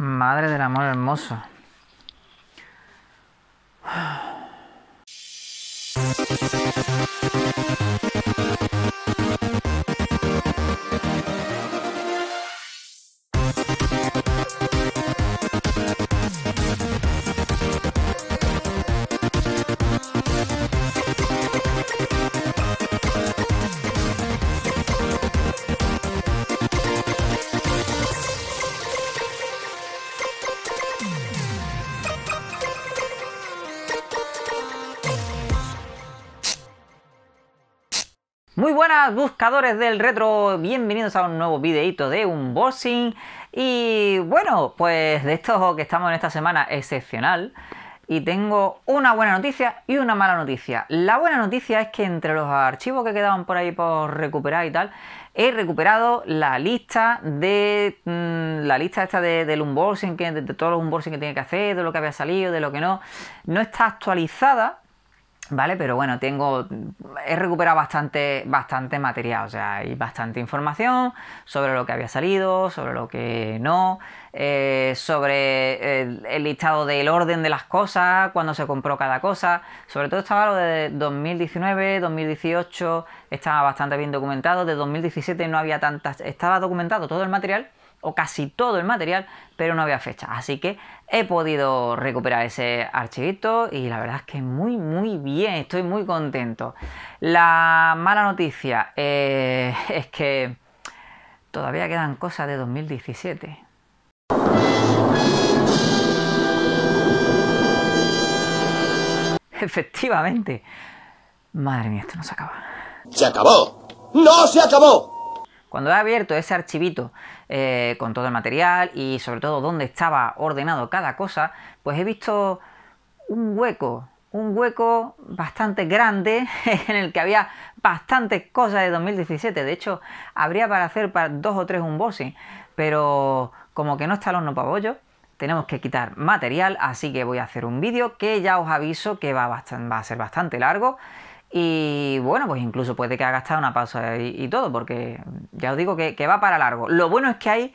Madre del amor hermoso. buenas buscadores del retro, bienvenidos a un nuevo videito de unboxing y bueno, pues de esto que estamos en esta semana excepcional y tengo una buena noticia y una mala noticia. La buena noticia es que entre los archivos que quedaban por ahí por recuperar y tal, he recuperado la lista de mm, la lista esta de, del unboxing, que, de, de todos los unboxing que tiene que hacer, de lo que había salido, de lo que no. No está actualizada, ¿Vale? Pero bueno, tengo. He recuperado bastante, bastante material, o sea, hay bastante información sobre lo que había salido, sobre lo que no, eh, sobre el, listado del orden de las cosas, cuando se compró cada cosa. Sobre todo estaba lo de 2019, 2018, estaba bastante bien documentado. De 2017 no había tantas. Estaba documentado todo el material, o casi todo el material, pero no había fecha. Así que he podido recuperar ese archivito y la verdad es que muy, muy bien, estoy muy contento. La mala noticia eh, es que todavía quedan cosas de 2017. Efectivamente. Madre mía, esto no se acaba. ¡Se acabó! ¡No se acabó! Cuando he abierto ese archivito eh, con todo el material y sobre todo dónde estaba ordenado cada cosa, pues he visto un hueco, un hueco bastante grande en el que había bastantes cosas de 2017. De hecho, habría para hacer para dos o tres unboxing, pero como que no está el horno para tenemos que quitar material, así que voy a hacer un vídeo que ya os aviso que va a ser bastante largo y bueno, pues incluso puede que haga gastado una pausa y, todo, porque ya os digo que, va para largo. Lo bueno es que hay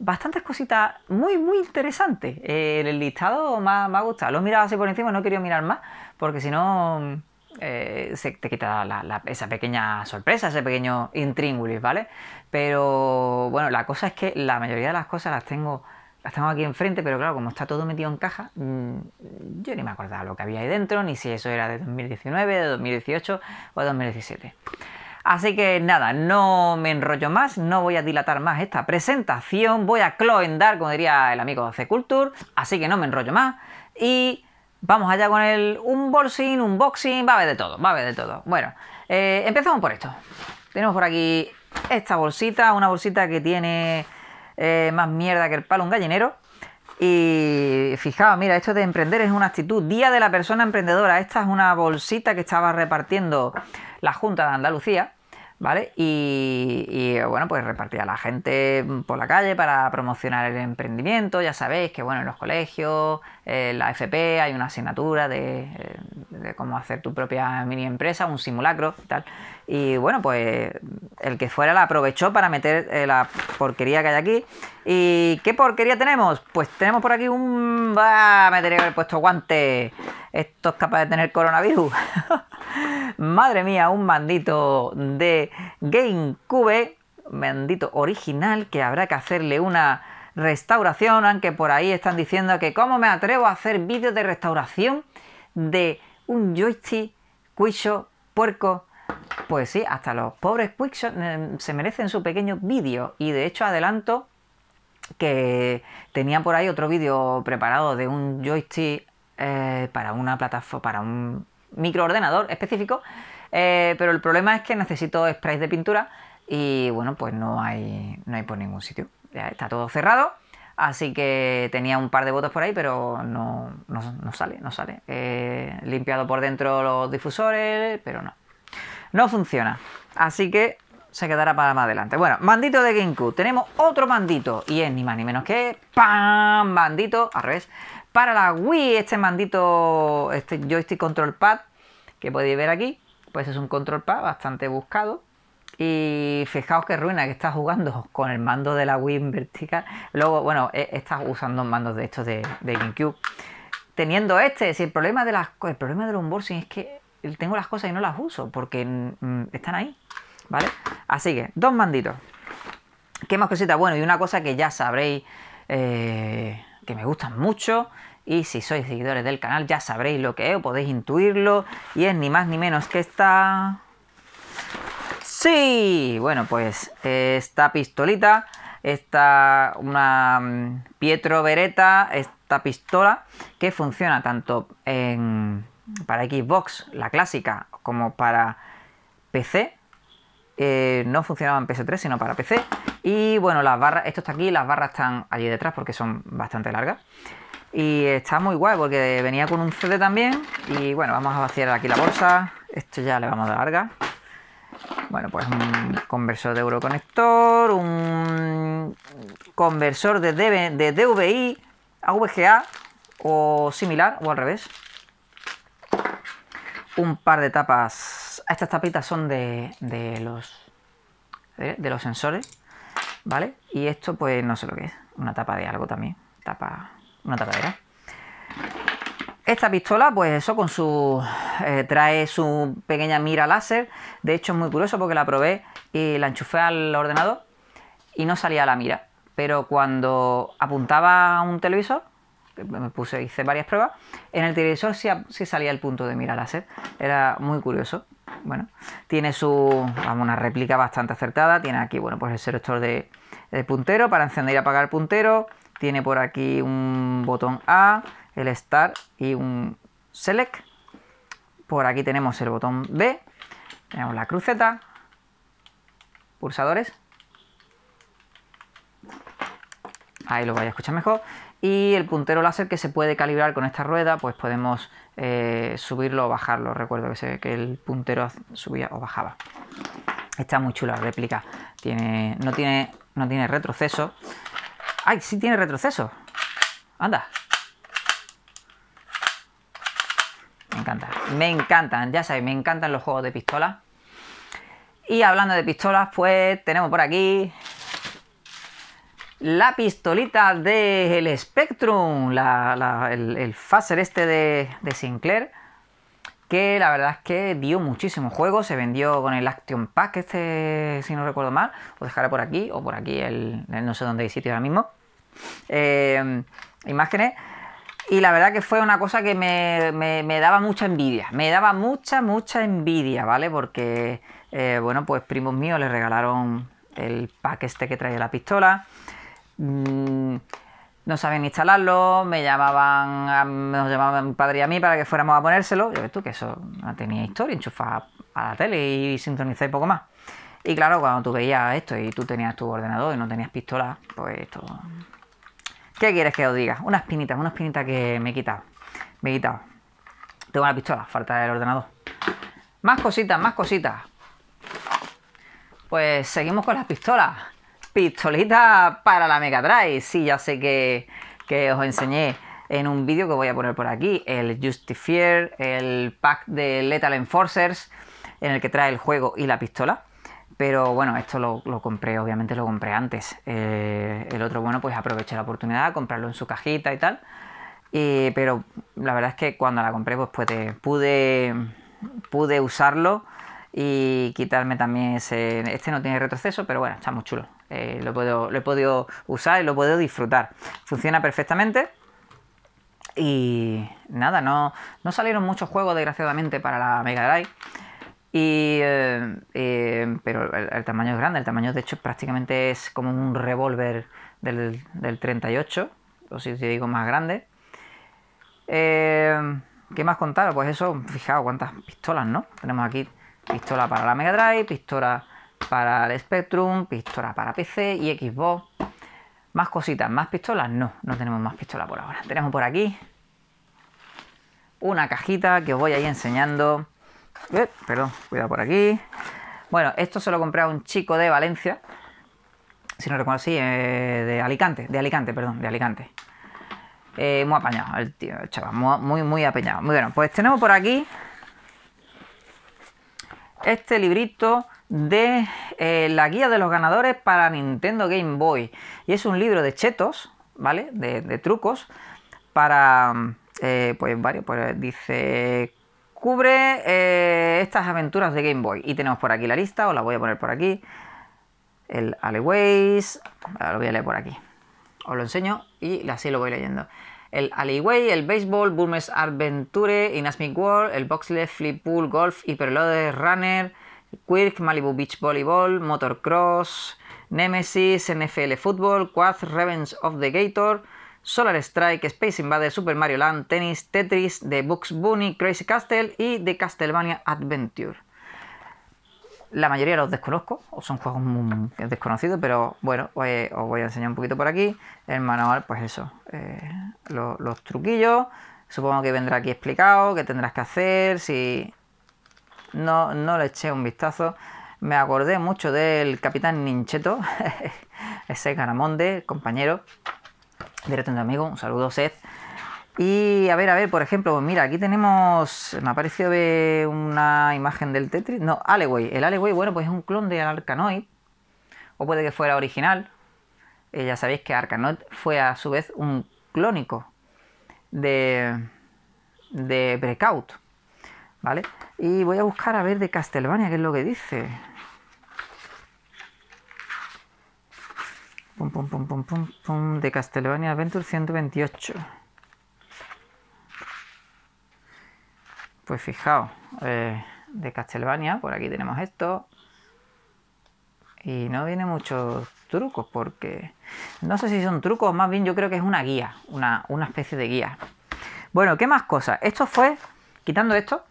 bastantes cositas muy, muy interesantes. en el listado me ha gustado. Lo he mirado así por encima, no querido mirar más, porque si no eh, se te quita esa pequeña sorpresa, ese pequeño intríngulis, ¿vale? Pero bueno, la cosa es que la mayoría de las cosas las tengo Estamos aquí enfrente, pero claro, como está todo metido en caja, mm, yo ni me acordaba lo que había ahí dentro, ni si eso era de 2019, de 2018 o de 2017. Así que nada, no me enrollo más, no voy a dilatar más esta presentación, voy a cloendar, como diría el amigo de C-Culture, así que no me enrollo más y vamos allá con el unboxing, unboxing, va a haber de todo, va a haber de todo. Bueno, eh, empezamos por esto. Tenemos por aquí esta bolsita, una bolsita que tiene más mierda que el palo, un gallinero. Y fijaos, mira, esto de emprender es una actitud. Día de la persona emprendedora. Esta es una bolsita que estaba repartiendo la Junta de Andalucía. ¿Vale? Y, y, bueno, pues repartía a la gente por la calle para promocionar el emprendimiento. Ya sabéis que, bueno, en los colegios, eh, la FP, hay una asignatura eh, de, cómo hacer tu propia mini empresa, un simulacro y tal. Y bueno, pues el que fuera la aprovechó para meter eh, la porquería que hay aquí. ¿Y qué porquería tenemos? Pues tenemos por aquí un... ¡Bah! Me tenía que haber puesto guante. Esto es capaz de tener coronavirus. Madre mía, un mandito de GameCube, mandito original que habrá que hacerle una restauración, aunque por ahí están diciendo que cómo me atrevo a hacer vídeos de restauración de un joystick cuicho puerco. Pues sí, hasta los pobres cuichos eh, se merecen su pequeño vídeo y de hecho adelanto que tenía por ahí otro vídeo preparado de un joystick eh, para una plataforma, para un microordenador específico, eh, pero el problema es que necesito sprays de pintura y bueno, pues no hay, no hay por ningún sitio está todo cerrado. Así que tenía un par de votos por ahí, pero no, sale, no sale. Eh, limpiado por dentro los difusores, pero no. No funciona. Así que se quedará para más adelante. Bueno, mandito de GameCube. Tenemos otro mandito. Y es ni más ni menos que... ¡Pam! Mandito, al revés. Para la Wii, este mandito, este joystick control pad que podéis ver aquí, pues es un control pad bastante buscado y fijaos que ruina que estás jugando con el mando de la Wii vertical. Luego, bueno, e, estás usando mandos de estos de, GameCube. Teniendo este, si el problema de las el problema del unboxing es que tengo las cosas y no las uso porque mm, están ahí, ¿vale? Así que dos manditos. ¿Qué más cositas? Bueno, y una cosa que ya sabréis eh, que me gustan mucho y si sois seguidores del canal ya sabréis lo que es, o podéis intuirlo y es ni más ni menos que esta Sí, bueno, pues esta pistolita, esta una mm, Pietro Beretta, esta pistola que funciona tanto para Xbox, la clásica, como para PC. Eh, no funcionaba en PS3, sino para PC. Y bueno, las barras, esto está aquí, las barras están allí detrás porque son bastante largas. Y está muy guay porque venía con un CD también. Y bueno, vamos a vaciar aquí la bolsa. Esto ya le vamos a dar larga. Bueno, pues un conversor de euroconector, un conversor de, DVI a VGA o similar o al revés. Un par de tapas. Estas tapitas son de, los los sensores, ¿vale? Y esto pues no sé lo que es, una tapa de algo también, tapa una tapadera. Esta pistola, pues eso, con su. Eh, trae su pequeña mira láser. De hecho, es muy curioso porque la probé y la enchufé al ordenador y no salía la mira. Pero cuando apuntaba a un televisor, me puse, hice varias pruebas, en el televisor sí, salía el punto de mira láser. Era muy curioso. Bueno, tiene su, vamos, una réplica bastante acertada. Tiene aquí, bueno, pues el selector de, de puntero para encender y apagar puntero. Tiene por aquí un botón A el Start y un Select. Por aquí tenemos el botón B, tenemos la cruceta, pulsadores. Ahí lo vais a escuchar mejor. Y el puntero láser que se puede calibrar con esta rueda, pues podemos eh, subirlo o bajarlo. Recuerdo que, que el puntero subía o bajaba. Está muy chula la réplica. Tiene, no, tiene, no tiene retroceso. ¡Ay! Sí tiene retroceso. Anda, Me encanta. Me encantan, ya sabéis, me encantan los juegos de pistolas. Y hablando de pistolas, pues tenemos por aquí la pistolita del Spectrum, el, el este de, Sinclair, que la verdad es que dio muchísimo juego, se vendió con el Action Pack, este, si no recuerdo mal, os dejaré por aquí, o por aquí, el, no sé dónde hay sitio ahora mismo, eh, imágenes, y la verdad que fue una cosa que me, daba mucha envidia, me daba mucha, mucha envidia, ¿vale? Porque, eh, bueno, pues primos míos le regalaron el pack este que traía la pistola. Mm, no sabían instalarlo, me llamaban, me nos llamaban mi padre y a mí para que fuéramos a ponérselo. yo, ves tú que eso no tenía historia, enchufaba a la tele y y poco más. Y claro, cuando tú veías esto y tú tenías tu ordenador y no tenías pistola, pues esto ¿Qué quieres que os diga? Unas pinitas, unas pinitas que me he quitado. Me he quitado. Tengo una pistola, falta el ordenador. Más cositas, más cositas. Pues seguimos con las pistolas. Pistolita para la Mega Drive. Sí, ya sé que, que os enseñé en un vídeo que voy a poner por aquí. El Justifier, el pack de Lethal Enforcers, en el que trae el juego y la pistola. Pero bueno, esto lo, compré, obviamente lo compré antes. Eh, el otro, bueno, pues aproveché la oportunidad, comprarlo en su cajita y tal. pero la verdad es que cuando la compré, pues, pude, pude usarlo y quitarme también ese... Este no tiene retroceso, pero bueno, está muy chulo. Eh, lo, puedo, he podido usar y lo puedo disfrutar. Funciona perfectamente. Y nada, no, no salieron muchos juegos desgraciadamente para la Mega Drive. Y, eh, eh, pero el, tamaño es grande, el tamaño de hecho prácticamente es como un revólver del, 38, o si te digo más grande. Eh, ¿Qué más contar? Pues eso, fijaos cuántas pistolas, ¿no? Tenemos aquí pistola para la Mega Drive, pistola para el Spectrum, pistola para PC y Xbox. Más cositas, más pistolas, no, no tenemos más pistolas por ahora. Tenemos por aquí una cajita que os voy a ir enseñando perdón, cuidado por aquí. Bueno, esto se lo compré a un chico de Valencia. Si no recuerdo así, eh, de Alicante. De Alicante, perdón, de Alicante. Eh, muy apañado el tío, chaval. Muy, muy apañado. Muy bueno, pues tenemos por aquí este librito de eh, la guía de los ganadores para Nintendo Game Boy. Y es un libro de chetos, ¿vale? De, trucos para, mm, pues varios, pues dice cubre eh, estas aventuras de Game Boy. Y tenemos por aquí la lista, os la voy a poner por aquí. El Alleyways, lo voy a leer por aquí. Os lo enseño y así lo voy leyendo. El Alleyway, el Baseball, Burmes Adventure, Inasmic World, el boxle Flip Pool, Golf, Hyperloader, Runner, Quirk, Malibu Beach Volleyball, Motorcross, Nemesis, NFL Football, Quad, Revenge of the Gator, Solar Strike, Space Invaders, Super Mario Land, Tennis, Tetris, The Bugs Bunny, Crazy Castle y The Castlevania Adventure. La mayoría los desconozco, o son juegos desconocidos, pero bueno, os voy a enseñar un poquito por aquí. El manual, pues eso, eh, los, truquillos. Supongo que vendrá aquí explicado, qué tendrás que hacer, si no, no le eché un vistazo. Me acordé mucho del Capitán Ninchetto ese Garamonde, compañero, Directo entre amigo, un saludo Seth. Y a ver, a ver, por ejemplo, mira, aquí tenemos, me ha parecido una imagen del Tetris, no, Aleway, el Aleway, bueno, pues es un clon de Arkanoid, o puede que fuera original, eh, ya sabéis que Arkanoid fue a su vez un clónico de, Breakout, ¿vale? Y voy a buscar a ver de Castlevania, qué es lo que dice, Pum, de Castlevania Adventure 128. Pues fijaos, eh, de Castlevania, por aquí tenemos esto. Y no viene muchos trucos porque... No sé si son trucos, más bien yo creo que es una guía, una, especie de guía. Bueno, ¿qué más cosas? Esto fue, quitando esto,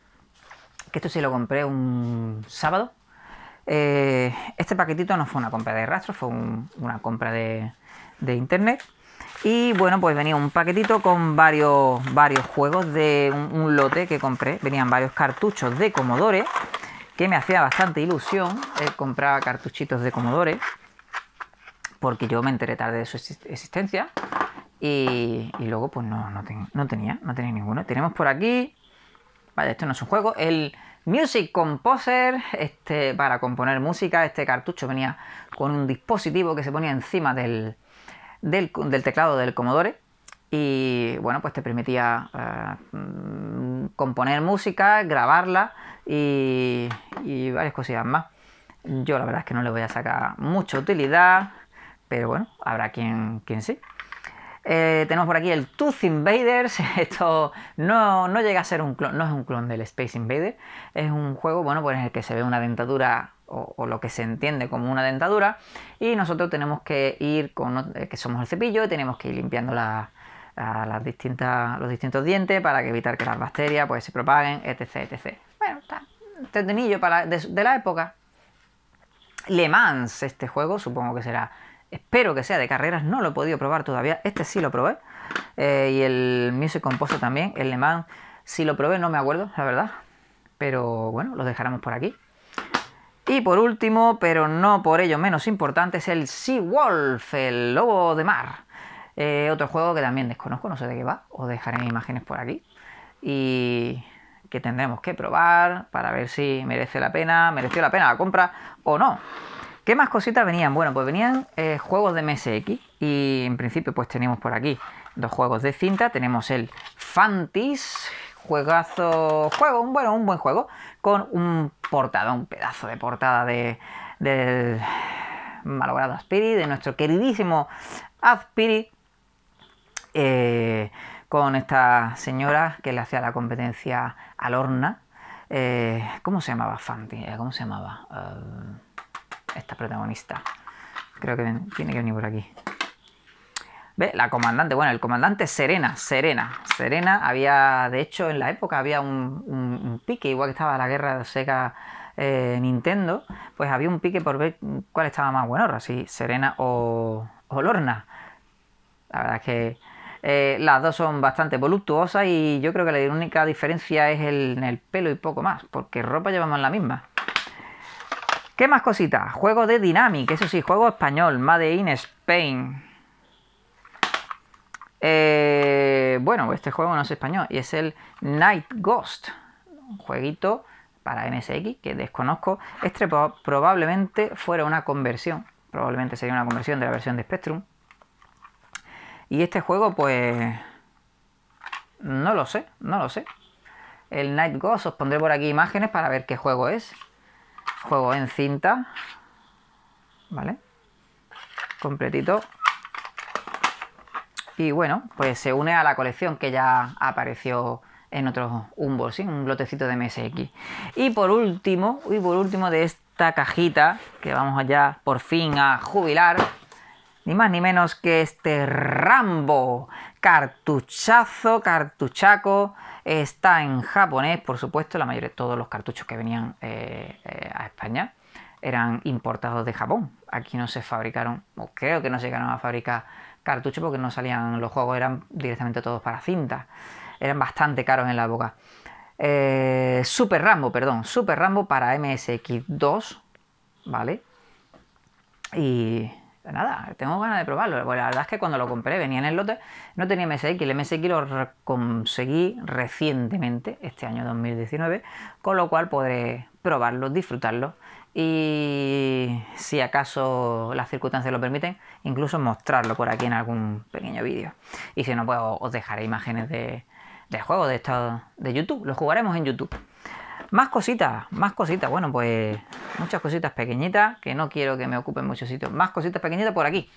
que esto sí lo compré un sábado, eh, este paquetito no fue una compra de rastro, fue una compra de, internet. Y bueno, pues venía un paquetito con varios, varios juegos de un, lote que compré. Venían varios cartuchos de Commodore, que me hacía bastante ilusión. Eh, Comprar cartuchitos de Commodore, porque yo me enteré tarde de su existencia. Y, luego, pues no, tenía, no tenía ninguno. Tenemos por aquí. Vale, esto no es un juego. El, Music Composer, este, para componer música, este cartucho venía con un dispositivo que se ponía encima del, del, teclado del Commodore y bueno, pues te permitía eh, componer música, grabarla y, y varias cosillas más. Yo la verdad es que no le voy a sacar mucha utilidad, pero bueno, habrá quien, quien sí. Eh, tenemos por aquí el Tooth Invaders. Esto no, llega a ser un clon, no es un clon del Space Invader. Es un juego, bueno, pues en el que se ve una dentadura o, lo que se entiende como una dentadura y nosotros tenemos que ir con eh, que somos el cepillo y tenemos que ir limpiando las distintas, los distintos dientes para evitar que las bacterias pues, se propaguen, etc, etc. Bueno, está tendenillo para, de, de la época. Le Mans, este juego, supongo que será Espero que sea de carreras, no lo he podido probar todavía. Este sí lo probé. Eh, y el Music Composer también. El Le Mans sí lo probé, no me acuerdo, la verdad. Pero bueno, lo dejaremos por aquí. Y por último, pero no por ello menos importante, es el Sea Wolf, el lobo de mar. Eh, otro juego que también desconozco, no sé de qué va. Os dejaré imágenes por aquí. Y que tendremos que probar para ver si merece la pena, mereció la pena la compra o no. ¿Qué más cositas venían? Bueno, pues venían eh, juegos de MSX y en principio pues tenemos por aquí dos juegos de cinta. Tenemos el Fantis, juegazo, juego, bueno, un buen juego, con un portada, un pedazo de portada de, del malogrado Spirit, de nuestro queridísimo Azpiri, eh, con esta señora que le hacía la competencia al Horna. Eh, ¿Cómo se llamaba Fantis? ¿Cómo se llamaba? esta protagonista. Creo que tiene que venir por aquí. ¿Ve? La comandante, bueno, el comandante Serena, Serena. Serena había, de hecho, en la época había un, pique, igual que estaba la guerra de Sega eh, Nintendo, pues había un pique por ver cuál estaba más bueno si Serena o, Lorna. La verdad es que eh, las dos son bastante voluptuosas y yo creo que la única diferencia es en el pelo y poco más, porque ropa llevamos la misma. ¿Qué más cositas? Juego de Dynamic, eso sí, juego español, Made in Spain. Eh, bueno, este juego no es español y es el Night Ghost, un jueguito para MSX que desconozco. Este probablemente fuera una conversión, probablemente sería una conversión de la versión de Spectrum. Y este juego, pues, no lo sé, no lo sé. El Night Ghost, os pondré por aquí imágenes para ver qué juego es juego en cinta, ¿vale? Completito. Y bueno, pues se une a la colección que ya apareció en otro un un lotecito de MSX. Y por último, y por último de esta cajita, que vamos allá por fin a jubilar, ni más ni menos que este Rambo, cartuchazo, cartuchaco está en japonés, por supuesto, la mayoría de todos los cartuchos que venían eh, eh, a España eran importados de Japón. Aquí no se fabricaron, o creo que no se llegaron a fabricar cartuchos porque no salían los juegos, eran directamente todos para cinta. Eran bastante caros en la boca. Eh, Super Rambo, perdón, Super Rambo para MSX2, ¿vale? Y pues nada, tengo ganas de probarlo. Pues la verdad es que cuando lo compré, venía en el lote, no tenía MSX. El MSX lo conseguí recientemente, este año 2019, con lo cual podré probarlo, disfrutarlo y, si acaso las circunstancias lo permiten, incluso mostrarlo por aquí en algún pequeño vídeo. Y si no, pues os dejaré imágenes de, de juegos de, estado de YouTube. Lo jugaremos en YouTube. Más cositas, más cositas. Bueno, pues muchas cositas pequeñitas que no quiero que me ocupen mucho sitio. Más cositas pequeñitas por aquí.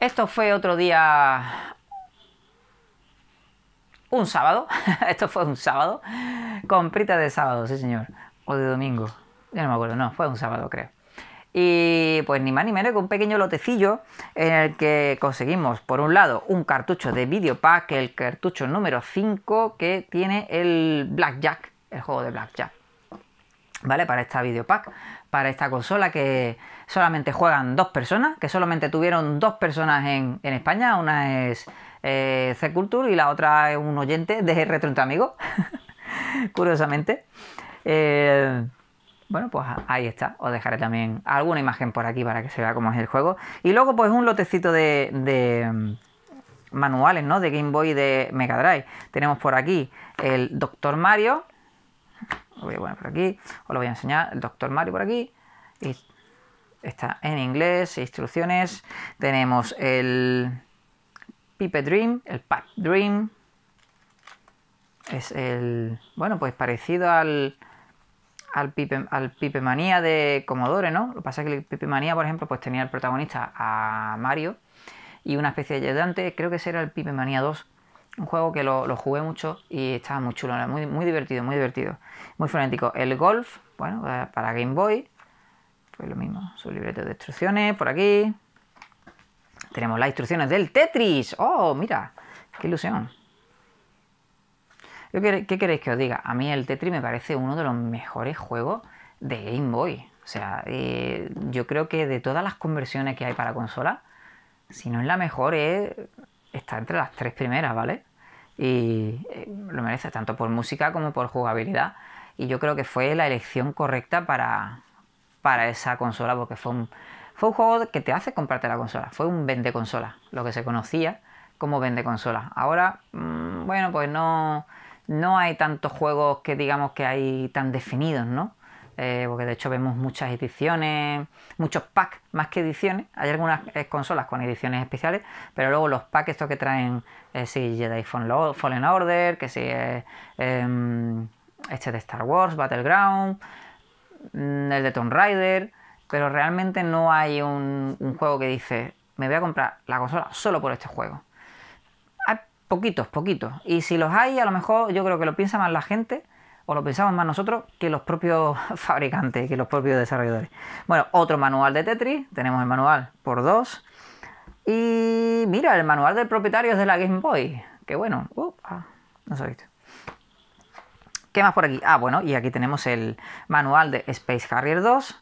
Esto fue otro día. Un sábado. Esto fue un sábado. Comprita de sábado, sí, señor. O de domingo. Ya no me acuerdo. No, fue un sábado, creo. Y pues ni más ni menos que un pequeño lotecillo en el que conseguimos, por un lado, un cartucho de Videopack, el cartucho número 5 que tiene el Blackjack el juego de Blackjack. ¿Vale? Para esta videopack, para esta consola que solamente juegan dos personas, que solamente tuvieron dos personas en, España, una es eh, C Culture y la otra es un oyente de Retro entre Amigos, curiosamente. Eh, bueno, pues ahí está. Os dejaré también alguna imagen por aquí para que se vea cómo es el juego. Y luego, pues un lotecito de, mm, manuales, ¿no? De Game Boy y de Mega Drive. Tenemos por aquí el Dr. Mario, lo voy a poner por aquí, os lo voy a enseñar, el doctor Mario por aquí, está en inglés, instrucciones, tenemos el Pipe Dream, el Pipe Dream, es el, bueno, pues parecido al, al, Pipe, Manía de Commodore, ¿no? Lo que pasa es que el Pipe Manía, por ejemplo, pues tenía el protagonista a Mario y una especie de ayudante, creo que ese era el Pipe Manía 2, un juego que lo, lo jugué mucho y estaba muy chulo, muy, muy divertido, muy divertido muy frenético. El Golf, bueno, eh, para Game Boy, pues lo mismo, su libreto de instrucciones por aquí. Tenemos las instrucciones del Tetris. ¡Oh, mira! ¡Qué ilusión! ¿Qué queréis que os diga? A mí el Tetris me parece uno de los mejores juegos de Game Boy. O sea, eh, yo creo que de todas las conversiones que hay para consola, si no es la mejor, está entre las tres primeras, ¿vale? Y eh, lo merece tanto por música como por jugabilidad y yo creo que fue la elección correcta para, para esa consola porque fue un, juego que te hace comprarte la consola, fue un vende consola, lo que se conocía como vende consola. Ahora, mm, bueno, pues no, no hay tantos juegos que digamos que hay tan definidos, ¿no? Eh, porque de hecho vemos muchas ediciones, muchos packs más que ediciones. Hay algunas eh, consolas con ediciones especiales, pero luego los packs estos que traen, eh, si Jedi Fallen Order, que si eh, em, este de Star Wars, Battleground, mm, el de Tomb Raider, pero realmente no hay un, juego que dice, me voy a comprar la consola solo por este juego. Hay poquitos, poquitos. Y si los hay, a lo mejor yo creo que lo piensa más la gente, o lo pensamos más nosotros, que los propios fabricantes, que los propios desarrolladores. Bueno, otro manual de Tetris, tenemos el manual por dos. Y mira, el manual de propietarios de la Game Boy. Que bueno, uh, ah, no se ha ¿Qué más por aquí? Ah, bueno, y aquí tenemos el manual de Space Harrier 2.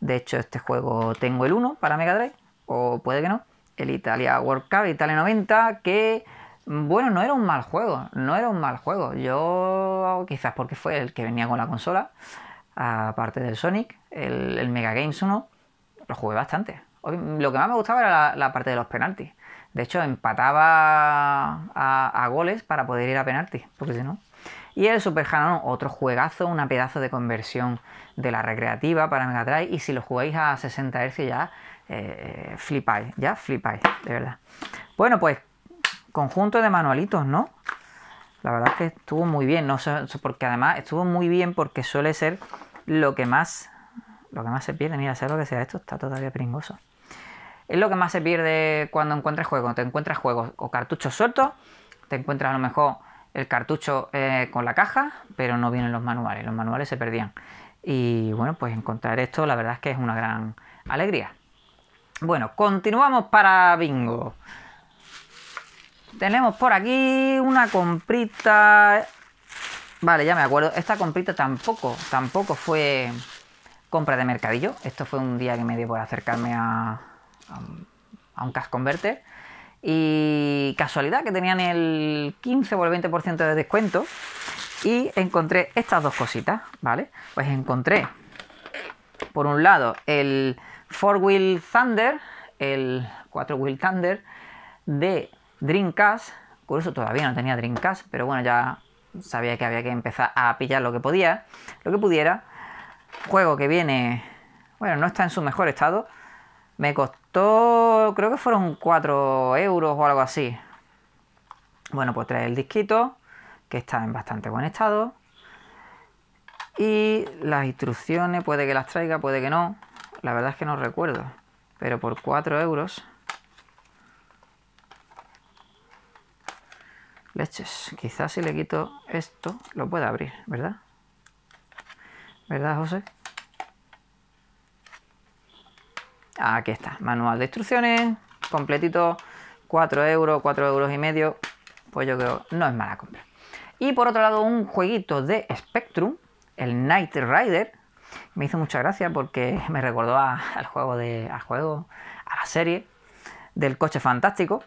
De hecho, este juego tengo el 1 para Mega Drive, o puede que no. El Italia World Cup, Italia 90, que, bueno, no era un mal juego, no era un mal juego. Yo, quizás porque fue el que venía con la consola, aparte del Sonic, el, Mega Games 1, lo jugué bastante. Lo que más me gustaba era la, parte de los penaltis. De hecho, empataba a, a goles para poder ir a penaltis, porque si no, y el Super otro juegazo, una pedazo de conversión de la recreativa para Mega Y si lo jugáis a 60 Hz ya eh, flipáis, ya flipáis, de verdad. Bueno, pues conjunto de manualitos, ¿no? La verdad es que estuvo muy bien, no porque además estuvo muy bien porque suele ser lo que más lo que más se pierde, mira, sea lo que sea, esto está todavía pringoso. Es lo que más se pierde cuando encuentras juegos. Te encuentras juegos o cartuchos sueltos, te encuentras a lo mejor el cartucho eh, con la caja, pero no vienen los manuales, los manuales se perdían. Y bueno, pues encontrar esto la verdad es que es una gran alegría. Bueno, continuamos para bingo. Tenemos por aquí una comprita. Vale, ya me acuerdo. Esta comprita tampoco, tampoco fue compra de mercadillo. Esto fue un día que me dio por acercarme a, a un cash converter y casualidad que tenían el 15 o el 20% de descuento. Y encontré estas dos cositas, ¿vale? Pues encontré, por un lado, el Four wheel Thunder, el 4-Wheel Thunder de Dreamcast. Por eso todavía no tenía Dreamcast, pero bueno, ya sabía que había que empezar a pillar lo que podía, lo que pudiera. Juego que viene, bueno, no está en su mejor estado. Me costó creo que fueron 4 euros o algo así. Bueno, pues trae el disquito, que está en bastante buen estado. Y las instrucciones, puede que las traiga, puede que no. La verdad es que no recuerdo. Pero por 4 euros... Leches, quizás si le quito esto lo pueda abrir, ¿verdad? ¿Verdad, José? Aquí está, manual de instrucciones, completito, 4 euros, 4 euros y medio, pues yo creo, no es mala compra. Y por otro lado, un jueguito de Spectrum, el Knight Rider, me hizo mucha gracia porque me recordó al juego de juego, a la serie del coche fantástico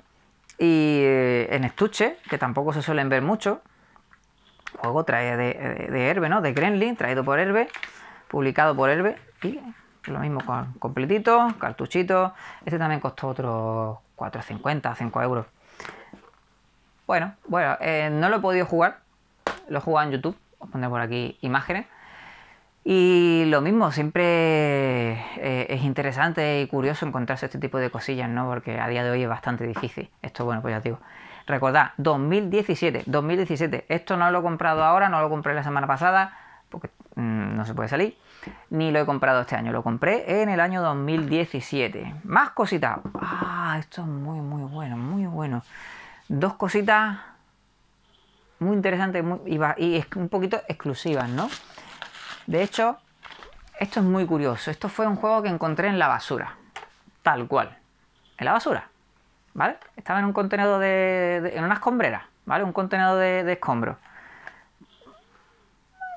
y eh, en estuche, que tampoco se suelen ver mucho. Juego trae de, de, Herbe, ¿no? De Gremlin, traído por Herbe, publicado por Herbe y lo mismo con completito, cartuchito Este también costó otros 4,50, 5 euros. Bueno, bueno, eh, no lo he podido jugar. Lo he jugado en YouTube. Os pondré por aquí imágenes. Y lo mismo, siempre eh, es interesante y curioso encontrarse este tipo de cosillas, ¿no? Porque a día de hoy es bastante difícil. Esto, bueno, pues ya digo. Recordad, 2017, 2017. Esto no lo he comprado ahora, no lo compré la semana pasada, porque mm, no se puede salir ni lo he comprado este año, lo compré en el año 2017. Más cositas. Ah, esto es muy, muy bueno, muy bueno. Dos cositas muy interesantes y, es un poquito exclusivas, ¿no? De hecho, esto es muy curioso. Esto fue un juego que encontré en la basura. Tal cual. En la basura. ¿Vale? Estaba en un contenedor de. en una escombrera, ¿vale? Un contenedor de, de escombros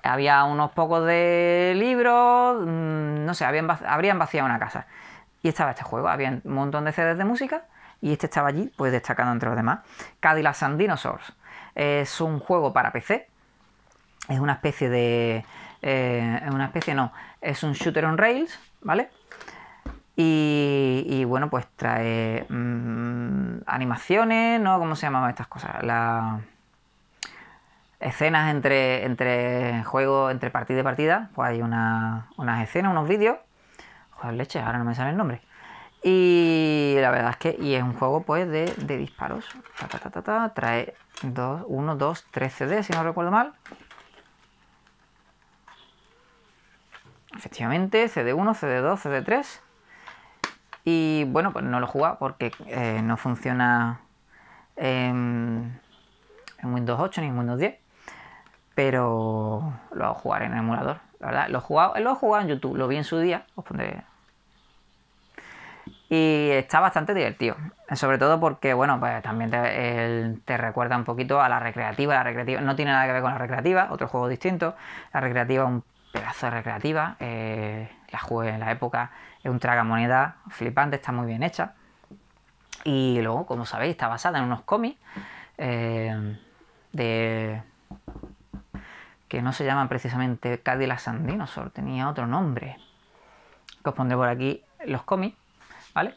había unos pocos de libros, mm, no sé, habían, habrían vaciado una casa. Y estaba este juego, había un montón de CDs de música y este estaba allí, pues destacando entre los demás. Cadillac and Dinosaurs es un juego para PC, es una especie de... Eh, es una especie, no, es un shooter on rails, ¿vale? Y, bueno, pues trae mm, animaciones, ¿no? ¿Cómo se llamaban estas cosas? La escenas entre, entre juegos, entre partida y partida, pues hay una, unas escenas, unos vídeos. Joder, leche, ahora no me sale el nombre. Y la verdad es que es un juego pues de, disparos. Trae 1, 2, 3 CD, si no recuerdo mal. Efectivamente, CD1, CD2, CD3. Y bueno, pues no lo jugado porque eh, no funciona en, en Windows 8 ni en Windows 10 pero lo hago jugar en el emulador, la verdad. Lo he jugado, lo he jugado en YouTube, lo vi en su día, os pondré. Y está bastante divertido, sobre todo porque, bueno, pues también te, recuerda un poquito a la recreativa. La recreativa no tiene nada que ver con la recreativa, otro juego distinto. La recreativa, es un pedazo de recreativa. Eh, la jugué en la época, es un tragamoneda flipante, está muy bien hecha. Y luego, como sabéis, está basada en unos cómics. Eh, de que no se llama precisamente Cadillac and solo tenía otro nombre. Que os pondré por aquí los cómics, ¿vale?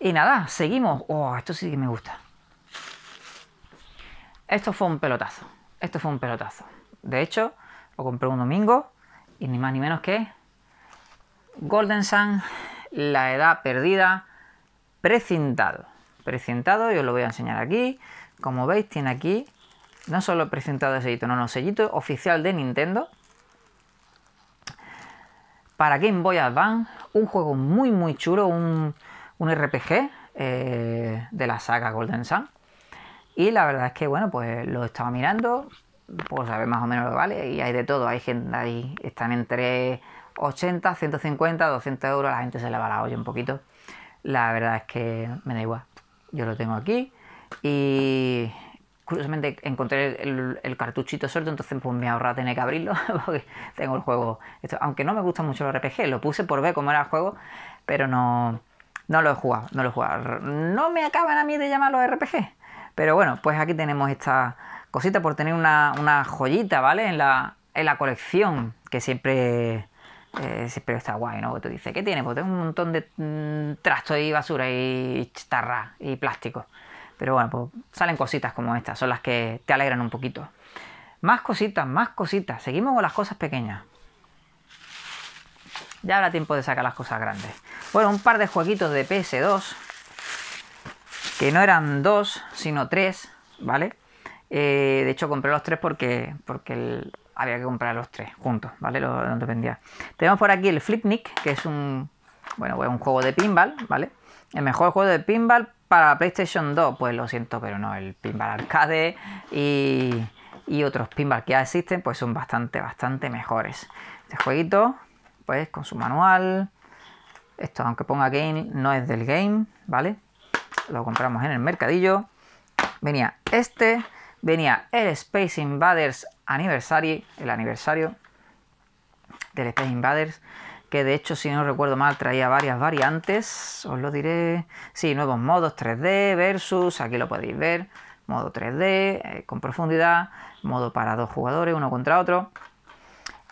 Y nada, seguimos. Oh, esto sí que me gusta. Esto fue un pelotazo. Esto fue un pelotazo. De hecho, lo compré un domingo y ni más ni menos que Golden Sun, la edad perdida, precintado. Precintado, y os lo voy a enseñar aquí. Como veis, tiene aquí no solo presentado de sellito, no, no, sellito oficial de Nintendo. Para Game Boy Advance, un juego muy, muy chulo, un, RPG eh, de la saga Golden Sun. Y la verdad es que, bueno, pues lo estaba mirando, pues a ver más o menos lo que vale, y hay de todo, hay gente ahí, están entre 80, 150, 200 euros, la gente se le va la olla un poquito. La verdad es que me da igual. Yo lo tengo aquí y curiosamente encontré el, cartuchito suelto, entonces pues me ahorra tener que abrirlo porque tengo el juego. Esto, aunque no me gusta mucho los RPG, lo puse por ver cómo era el juego, pero no, no lo he jugado, no lo he jugado. No me acaban a mí de llamar los RPG. Pero bueno, pues aquí tenemos esta cosita por tener una, joyita, ¿vale? En la, en la colección, que eh, siempre, está guay, ¿no? tú dices, ¿qué tiene? Pues tengo un montón de mm, trastos y basura y chatarra y plástico. Pero bueno, pues salen cositas como estas, son las que te alegran un poquito. Más cositas, más cositas. Seguimos con las cosas pequeñas. Ya habrá tiempo de sacar las cosas grandes. Bueno, un par de jueguitos de PS2. Que no eran dos, sino tres, ¿vale? Eh, de hecho, compré los tres porque, porque había que comprar los tres juntos, ¿vale? Lo, dependía. Tenemos por aquí el Flipnik, que es un, bueno, pues, un juego de pinball, ¿vale? El mejor juego de pinball para PlayStation 2, pues lo siento, pero no. El Pinball Arcade y, y otros pinball que ya existen, pues son bastante, bastante mejores. Este jueguito, pues con su manual. Esto, aunque ponga game, no es del game, ¿vale? Lo compramos en el mercadillo. Venía este, venía el Space Invaders Anniversary, el aniversario del Space Invaders que de hecho, si no recuerdo mal, traía varias variantes, os lo diré. Sí, nuevos modos 3D versus, aquí lo podéis ver, modo 3D eh, con profundidad, modo para dos jugadores, uno contra otro.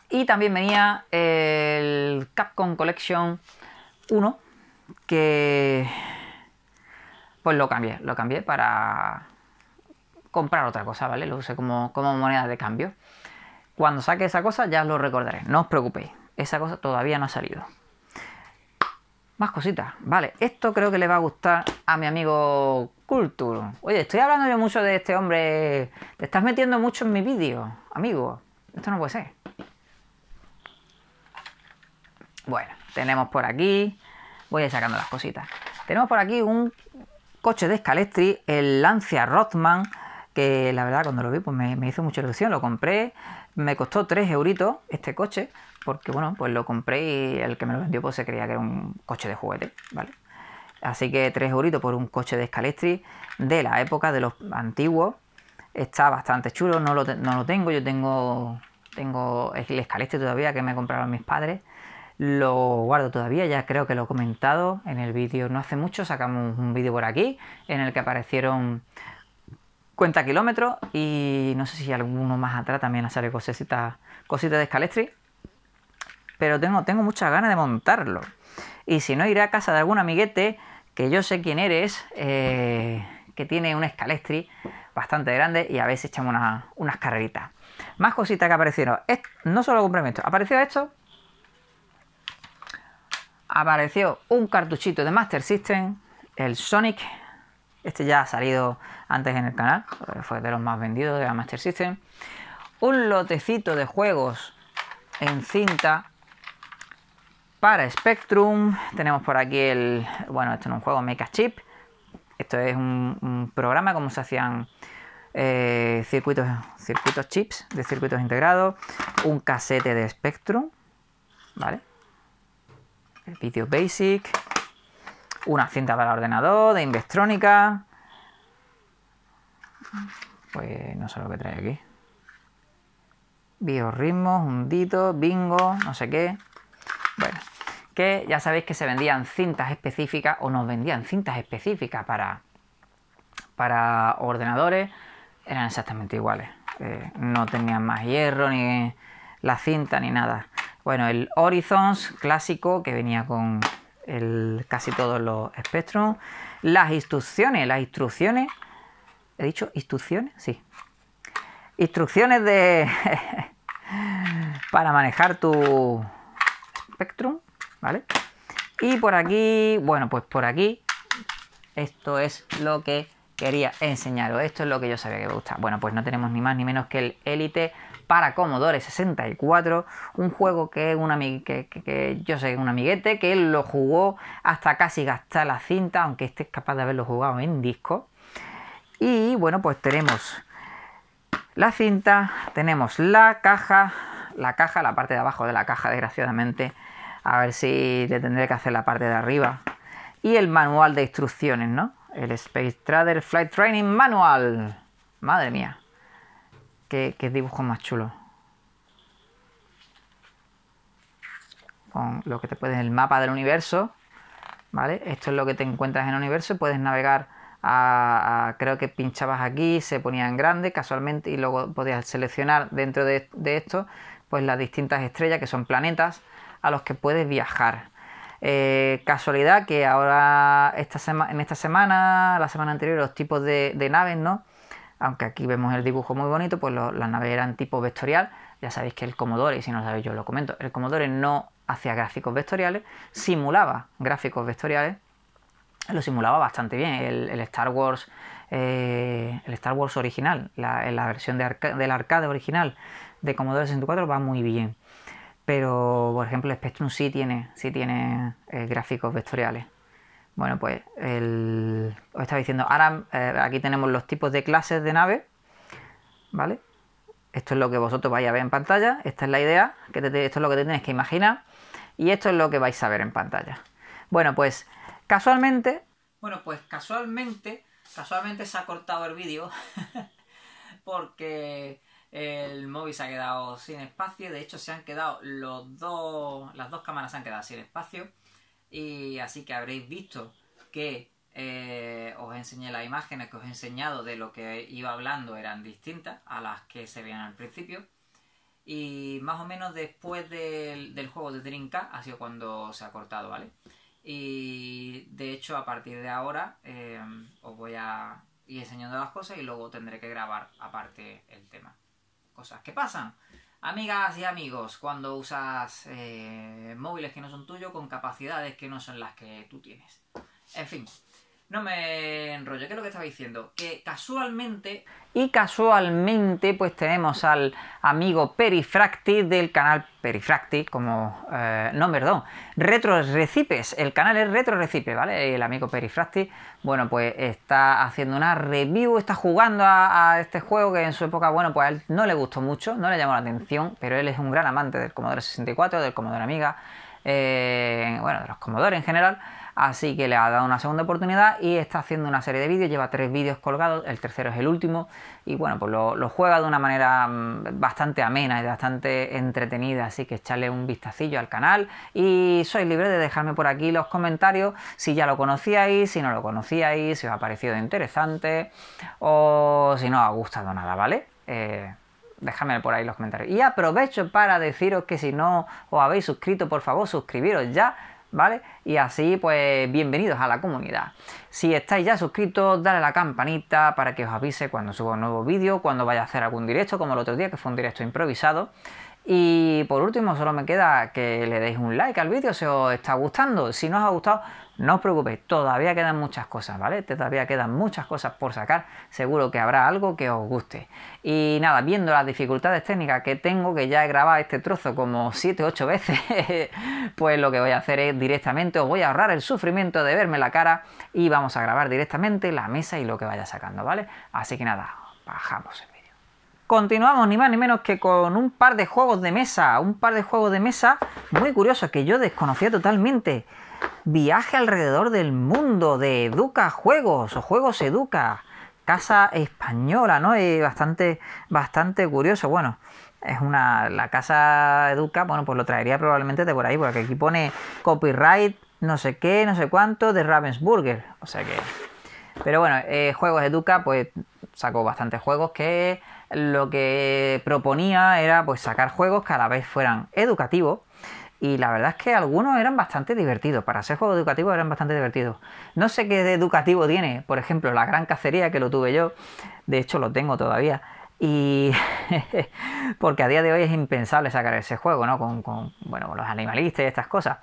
Y también venía el Capcom Collection 1, que pues lo cambié, lo cambié para comprar otra cosa, ¿vale? Lo usé como, como moneda de cambio. Cuando saque esa cosa ya lo recordaré, no os preocupéis. Esa cosa todavía no ha salido. Más cositas. Vale, esto creo que le va a gustar a mi amigo Culture. Oye, estoy hablando yo mucho de este hombre. Te estás metiendo mucho en mi vídeo, amigo. Esto no puede ser. Bueno, tenemos por aquí. Voy a ir sacando las cositas. Tenemos por aquí un coche de Scalestri, el Lancia Rothman que la verdad cuando lo vi pues me, hizo mucha ilusión, lo compré, me costó 3 euritos este coche, porque bueno, pues lo compré y el que me lo vendió pues se creía que era un coche de juguete, ¿vale? Así que 3 euritos por un coche de Scalestri de la época de los antiguos, está bastante chulo, no lo, no lo tengo, yo tengo, tengo el Scalestri todavía que me compraron mis padres, lo guardo todavía, ya creo que lo he comentado en el vídeo no hace mucho, sacamos un vídeo por aquí en el que aparecieron kilómetros y no sé si alguno más atrás también sale cositas cositas de escalestri. Pero tengo, tengo muchas ganas de montarlo. Y si no, iré a casa de algún amiguete que yo sé quién eres, eh, que tiene un escalestri bastante grande y a veces echamos unas carreritas. Más cositas que aparecieron. no solo compré esto, apareció esto. Apareció un cartuchito de Master System, el Sonic este ya ha salido antes en el canal, eh, fue de los más vendidos de la Master System. Un lotecito de juegos en cinta para Spectrum. Tenemos por aquí el. Bueno, esto no es un juego Mecha Chip. Esto es un, programa como se hacían eh, circuitos, circuitos chips de circuitos integrados. Un casete de Spectrum. ¿Vale? El Video Basic una cinta para ordenador, de Investrónica. Pues no sé lo que trae aquí. Biorritmos, hundito, bingo, no sé qué. Bueno, que ya sabéis que se vendían cintas específicas o nos vendían cintas específicas para, para ordenadores. Eran exactamente iguales. Eh, no tenían más hierro, ni la cinta, ni nada. Bueno, el Horizons clásico que venía con, el, casi todos los espectros. Las instrucciones, las instrucciones. ¿He dicho instrucciones? Sí. Instrucciones de. para manejar tu Spectrum, ¿vale? Y por aquí, bueno, pues por aquí, esto es lo que quería enseñaros, esto es lo que yo sabía que me gusta. Bueno, pues no tenemos ni más ni menos que el Elite para Commodore 64, un juego que, yo que, que, que yo sé, un amiguete que lo jugó hasta casi gastar la cinta, aunque este es capaz de haberlo jugado en disco. Y bueno, pues tenemos la cinta, tenemos la caja, la caja, la parte de abajo de la caja, desgraciadamente, a ver si le tendré que hacer la parte de arriba, y el manual de instrucciones, ¿no? El Space Trader Flight Training Manual. Madre mía qué, dibujo más chulo? Con lo que te puedes, el mapa del universo, ¿vale? Esto es lo que te encuentras en el universo, puedes navegar a, creo que pinchabas aquí, se ponía en grande casualmente y luego podías seleccionar dentro de, esto pues las distintas estrellas que son planetas a los que puedes viajar. Eh, casualidad que ahora esta en esta semana, la semana anterior, los tipos de naves, ¿no? aunque aquí vemos el dibujo muy bonito, pues las naves eran tipo vectorial. Ya sabéis que el Commodore, y si no sabéis yo lo comento, el Commodore no hacía gráficos vectoriales, simulaba gráficos vectoriales, lo simulaba bastante bien. El, Star Wars, eh, el Star Wars original, la, la versión del arcade original de Commodore 64 va muy bien. Pero, por ejemplo, el Spectrum sí tiene, tiene eh, gráficos vectoriales. Bueno, pues el, os estaba diciendo, ahora eh, aquí tenemos los tipos de clases de nave, ¿vale? Esto es lo que vosotros vais a ver en pantalla, esta es la idea, esto es lo que tenéis que imaginar y esto es lo que vais a ver en pantalla. Bueno, pues casualmente... Bueno, pues casualmente, casualmente se ha cortado el vídeo porque el móvil se ha quedado sin espacio, de hecho se han quedado los dos, las dos cámaras se han quedado sin espacio y así que habréis visto que eh, os enseñé las imágenes que os he enseñado de lo que iba hablando eran distintas a las que se veían al principio. Y más o menos después del, juego de Drinka ha sido cuando se ha cortado, ¿vale? Y de hecho a partir de ahora eh, os voy a ir enseñando las cosas y luego tendré que grabar aparte el tema. Cosas que pasan. Amigas y amigos, cuando usas eh, móviles que no son tuyos con capacidades que no son las que tú tienes. En fin, no me enrollo, ¿qué es lo que estaba diciendo? Que casualmente... Y casualmente pues tenemos al amigo Perifracti del canal Perifracti como... Eh, no, perdón, Recipes, el canal es Recipes, ¿vale? El amigo Perifracti, bueno pues está haciendo una review, está jugando a, este juego que en su época, bueno pues a él no le gustó mucho, no le llamó la atención, pero él es un gran amante del Commodore 64, del Commodore Amiga, eh, bueno, de los Commodore en general Así que le ha dado una segunda oportunidad y está haciendo una serie de vídeos, lleva tres vídeos colgados, el tercero es el último y bueno, pues lo, juega de una manera mm, bastante amena y bastante entretenida, así que echarle un vistacillo al canal y sois libre de dejarme por aquí los comentarios si ya lo conocíais, si no lo conocíais, si os ha parecido interesante o si no os ha gustado nada, ¿vale? Eh, dejadme por ahí los comentarios. Y aprovecho para deciros que si no os habéis suscrito, por favor, suscribiros ya ¿vale? Y así, pues, bienvenidos a la comunidad. Si estáis ya suscritos, dale a la campanita para que os avise cuando suba un nuevo vídeo, cuando vaya a hacer algún directo, como el otro día, que fue un directo improvisado. Y por último, solo me queda que le deis un like al vídeo si os está gustando. Si no os ha gustado, no os preocupéis, todavía quedan muchas cosas, ¿vale? Todavía quedan muchas cosas por sacar, seguro que habrá algo que os guste. Y nada, viendo las dificultades técnicas que tengo, que ya he grabado este trozo como 7 8 veces, pues lo que voy a hacer es directamente, os voy a ahorrar el sufrimiento de verme la cara y vamos a grabar directamente la mesa y lo que vaya sacando, ¿vale? Así que nada, bajamos el vídeo continuamos ni más ni menos que con un par de juegos de mesa, un par de juegos de mesa muy curiosos que yo desconocía totalmente. Viaje alrededor del mundo de Educa Juegos o Juegos Educa. Casa española, ¿no? Es bastante, bastante curioso. Bueno, es una. La casa Educa, bueno, pues lo traería probablemente de por ahí, porque aquí pone copyright, no sé qué, no sé cuánto, de Ravensburger. O sea que. Pero bueno, eh, Juegos Educa, pues sacó bastantes juegos que lo que proponía era pues sacar juegos que a la vez fueran educativos y la verdad es que algunos eran bastante divertidos. Para ser juego educativo eran bastante divertidos. No sé qué de educativo tiene, por ejemplo, la gran cacería que lo tuve yo, de hecho lo tengo todavía. Y porque a día de hoy es impensable sacar ese juego, ¿no? Con, bueno, los animalistas y estas cosas.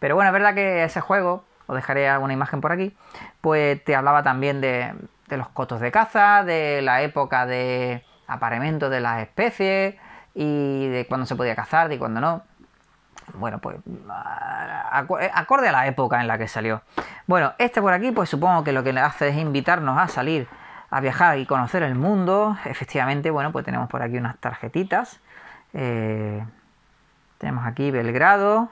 Pero bueno, es verdad que ese juego, os dejaré alguna imagen por aquí, pues te hablaba también de, los cotos de caza, de la época de aparemento de las especies y de cuándo se podía cazar y cuándo no bueno, pues ah, eh, acorde a la época en la que salió. Bueno, este por aquí, pues supongo que lo que le hace es invitarnos a salir, a viajar y conocer el mundo. Efectivamente, bueno, pues tenemos por aquí unas tarjetitas. Eh, tenemos aquí Belgrado,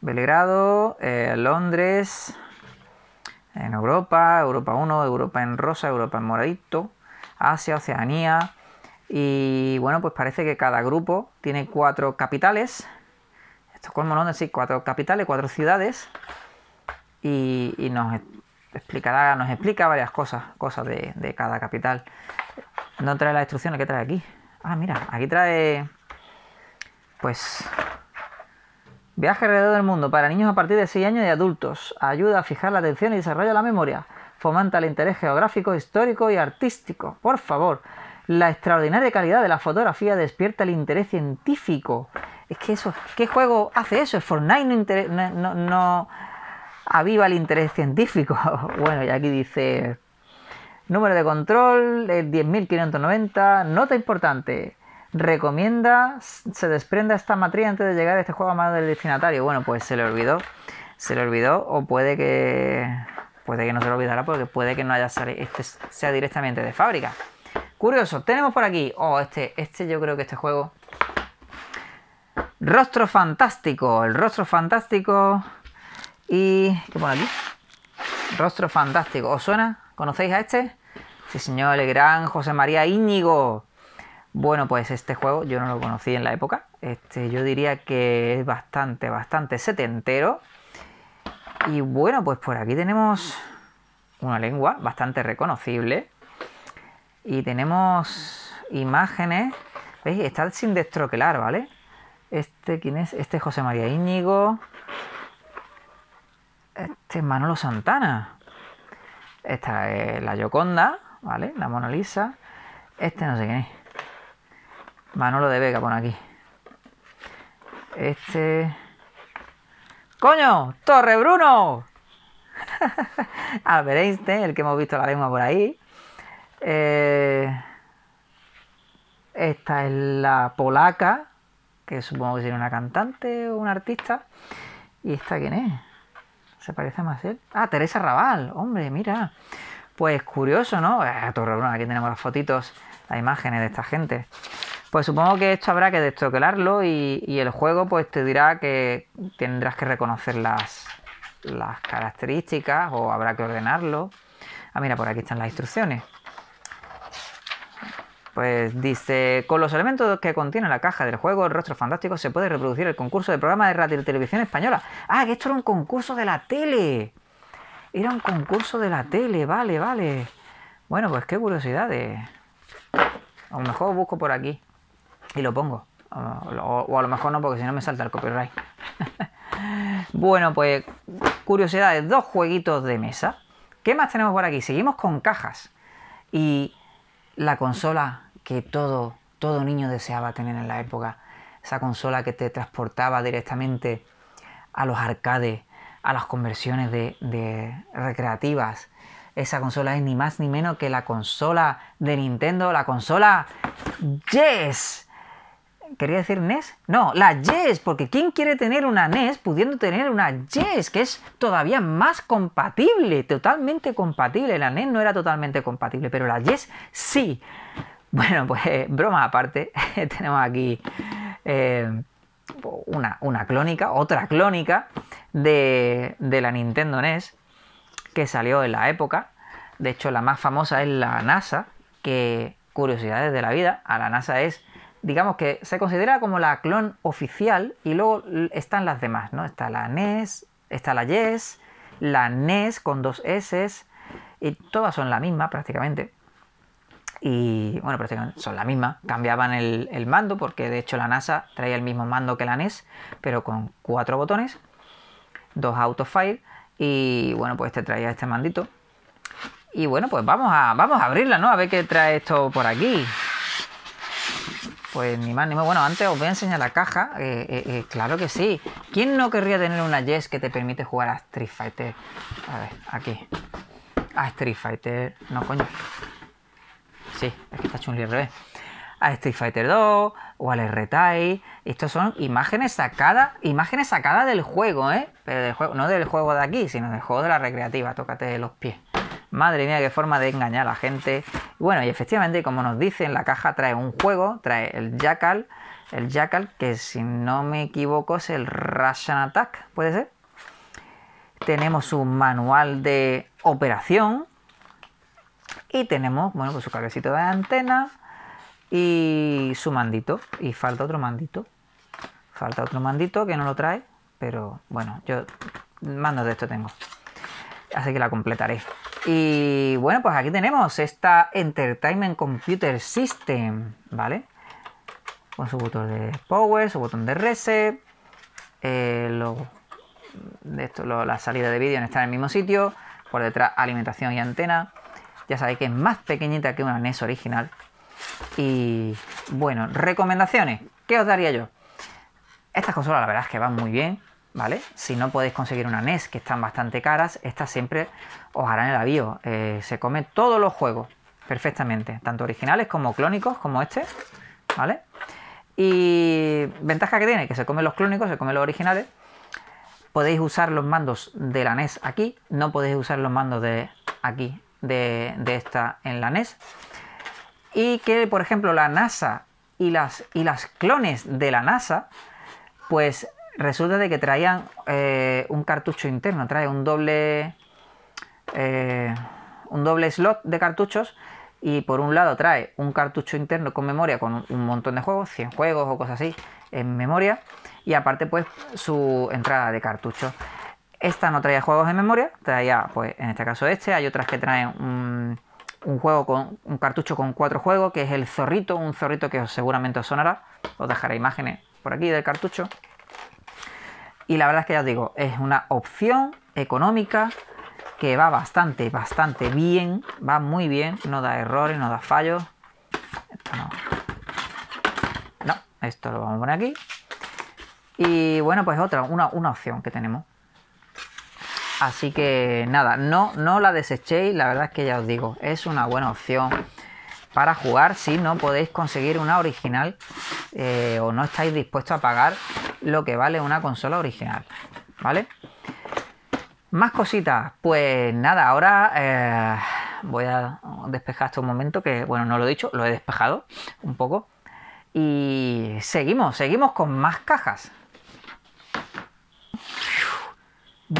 Belgrado, eh, Londres, en Europa, Europa 1, Europa en rosa, Europa en moradito, Asia, Oceanía. Y bueno, pues parece que cada grupo tiene cuatro capitales Estocolmo, de sí, cuatro capitales, cuatro ciudades. Y, nos e-, explicará, nos explica varias cosas, cosas de, cada capital. No trae las instrucciones que trae aquí. Ah, mira, aquí trae. Pues. Viaje alrededor del mundo para niños a partir de 6 años y adultos. Ayuda a fijar la atención y desarrolla la memoria. Fomenta el interés geográfico, histórico y artístico. Por favor, la extraordinaria calidad de la fotografía despierta el interés científico. Es que eso, ¿qué juego hace eso? Fortnite no, no, aviva el interés científico. bueno, y aquí dice número de control, 10.590, nota importante recomienda se desprenda esta matriz antes de llegar a este juego a mano del destinatario. Bueno, pues se le olvidó. Se le olvidó o puede que puede que no se lo olvidara porque puede que no haya salido este sea directamente de fábrica. Curioso, tenemos por aquí. Oh, este, este yo creo que este juego. Rostro fantástico. El rostro fantástico. Y. ¿Qué pone aquí? Rostro fantástico. ¿Os suena? ¿Conocéis a este? Sí, señor, el gran José María Íñigo. Bueno, pues este juego yo no lo conocí en la época. Este, yo diría que es bastante, bastante setentero. Y bueno, pues por aquí tenemos una lengua bastante reconocible y tenemos imágenes. ¿Veis? Está sin destroquelar, ¿vale? Este, ¿quién es? Este es José María Íñigo. Este es Manolo Santana. Esta es la Yoconda, ¿vale? La Mona Lisa. Este no sé quién es. Manolo de Vega, por aquí. Este. ¡Coño! ¡Torre Bruno! Albert Einstein, el que hemos visto la lengua por ahí. Eh, esta es la polaca, que supongo que sería una cantante o una artista. ¿Y esta quién es? Se parece a él? Ah, Teresa Raval, hombre, mira. Pues curioso, ¿no? Eh, aquí tenemos las fotitos, las imágenes de esta gente. Pues supongo que esto habrá que destroquelarlo y, el juego pues te dirá que tendrás que reconocer las, las características o habrá que ordenarlo. Ah, mira, por aquí están las instrucciones. Pues dice, con los elementos que contiene la caja del juego El Rostro Fantástico se puede reproducir el concurso de programa de Radio y Televisión Española. Ah, que esto era un concurso de la tele. Era un concurso de la tele, vale, vale. Bueno, pues qué curiosidades. A lo mejor busco por aquí y lo pongo. o a lo mejor no, porque si no me salta el copyright. bueno, pues curiosidades, dos jueguitos de mesa. ¿Qué más tenemos por aquí? Seguimos con cajas. Y la consola que todo, todo niño deseaba tener en la época. Esa consola que te transportaba directamente a los arcades, a las conversiones de, recreativas. Esa consola es ni más ni menos que la consola de Nintendo, la consola Yes. ¿Quería decir NES? No, la Yes, porque ¿quién quiere tener una NES pudiendo tener una Yes? Que es todavía más compatible, totalmente compatible. La NES no era totalmente compatible, pero la Yes sí. Bueno, pues broma aparte, tenemos aquí eh, una, clónica, otra clónica de, la Nintendo NES que salió en la época. De hecho, la más famosa es la NASA, que, curiosidades de la vida, a la NASA es digamos que se considera como la clon oficial y luego están las demás, ¿no? Está la NES, está la YES, la NES con dos e S y todas son la misma prácticamente y bueno, prácticamente son la misma. Cambiaban el, mando porque de hecho la NASA traía el mismo mando que la NES, pero con cuatro botones, dos autofire y bueno, pues te este traía este mandito. Y bueno, pues vamos a, vamos a abrirla, ¿no? A ver qué trae esto por aquí. Pues ni más ni más. Bueno, antes os voy a enseñar la caja. Eh, eh, eh, claro que sí. ¿Quién no querría tener una Yes que te permite jugar a Street Fighter? A ver, aquí. A Street Fighter. No, coño. A Street Fighter 2 o al r Estos son imágenes sacadas, imágenes sacadas del juego, ¿eh? Pero del juego, no del juego de aquí, sino del juego de la recreativa. Tócate los pies. Madre mía, qué forma de engañar a la gente. Bueno, y efectivamente, como nos dicen, la caja trae un juego, trae el Jackal, el Jackal, que si no me equivoco es el Russian Attack, ¿puede ser? Tenemos un manual de operación, y tenemos, bueno, pues su cabecito de antena y su mandito. Y falta otro mandito. Falta otro mandito que no lo trae, pero bueno, yo mandos de esto tengo. Así que la completaré. Y bueno, pues aquí tenemos esta Entertainment Computer System, ¿vale? Con su botón de power, su botón de reset, eh, esto, la salida de vídeo está en el mismo sitio, por detrás alimentación y antena, ya sabéis que es más pequeñita que una NES original. Y bueno, recomendaciones. ¿Qué os daría yo? Estas consolas la verdad es que van muy bien, ¿vale? Si no podéis conseguir una NES, que están bastante caras, estas siempre os harán el avío. Eh, se come todos los juegos perfectamente, tanto originales como clónicos, como este, ¿vale? Y ventaja que tiene, que se comen los clónicos, se comen los originales. Podéis usar los mandos de la NES aquí, no podéis usar los mandos de aquí de, esta en la NES. Y que, por ejemplo, la NASA y las, y las clones de la NASA, pues resulta de que traían eh, un cartucho interno, trae un doble, eh, un doble slot de cartuchos y por un lado trae un cartucho interno con memoria con un montón de juegos, 100 juegos o cosas así en memoria y aparte pues su entrada de cartucho. Esta no traía juegos de memoria, traía, pues en este caso este, hay otras que traen un, juego con un cartucho con cuatro juegos, que es el zorrito, un zorrito que seguramente os sonará, os dejaré imágenes por aquí del cartucho. Y la verdad es que ya os digo, es una opción económica que va bastante, bastante bien, va muy bien, no da errores, no da fallos. Esto no. esto lo vamos a poner aquí. Y bueno, pues otra, una opción que tenemos. Así que nada, no, no la desechéis, la verdad es que ya os digo, es una buena opción para jugar si no podéis conseguir una original eh, o no estáis dispuestos a pagar lo que vale una consola original, ¿vale? Más cositas, pues nada, ahora eh, voy a despejar esto un momento, que bueno, no lo he dicho, lo he despejado un poco. Y seguimos, seguimos con más cajas.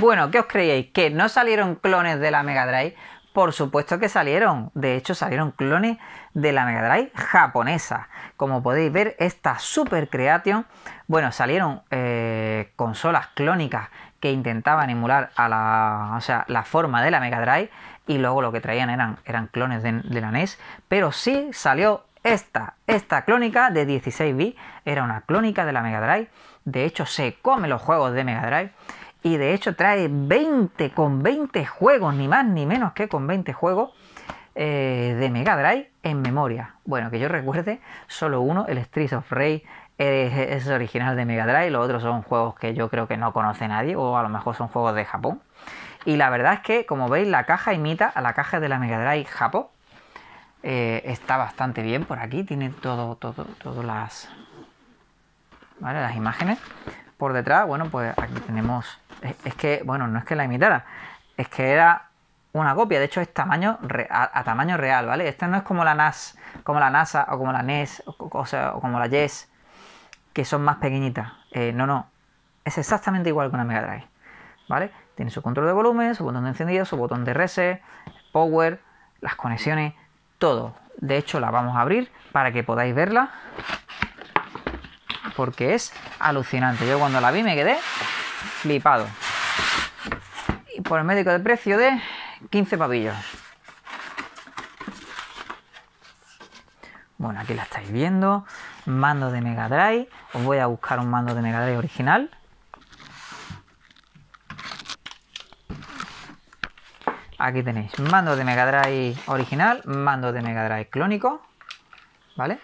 Bueno, ¿qué os creéis? ¿Que no salieron clones de la Mega Drive? Por supuesto que salieron. De hecho, salieron clones de la Mega Drive japonesa. Como podéis ver, esta Super Creation. Bueno, salieron eh, consolas clónicas que intentaban emular a la, la forma de la Mega Drive. Y luego lo que traían eran, eran clones de, la NES. Pero sí salió esta, esta clónica de 16 bits. Era una clónica de la Mega Drive. De hecho, se come los juegos de Mega Drive y de hecho trae 20 con 20 juegos, ni más ni menos que con 20 juegos eh, de Mega Drive en memoria. Bueno, que yo recuerde, solo uno, el Streets of Rage, es, original de Mega Drive, los otros son juegos que yo creo que no conoce nadie, o a lo mejor son juegos de Japón. Y la verdad es que, como veis, la caja imita a la caja de la Mega Drive Japón. Eh, está bastante bien por aquí, tiene todo, todo, todas las, las imágenes. Por detrás, bueno, pues aquí tenemos es, que, bueno, no es que la imitara, es que era una copia, de hecho es tamaño a, tamaño real, ¿vale? Esta no es como la NAS, como la NASA o como la NES o, como la YES, que son más pequeñitas. Eh, no, no, es exactamente igual que una Mega Drive, ¿vale? Tiene su control de volumen, su botón de encendido, su botón de reset, power, las conexiones, todo. De hecho, la vamos a abrir para que podáis verla porque es alucinante. Yo cuando la vi me quedé flipado. Y por el médico de precio de 15 pavillos. Bueno, aquí la estáis viendo. Mando de Mega Drive. Os voy a buscar un mando de Mega Drive original. Aquí tenéis mando de Mega Drive original, mando de Mega Drive clónico. ¿Vale?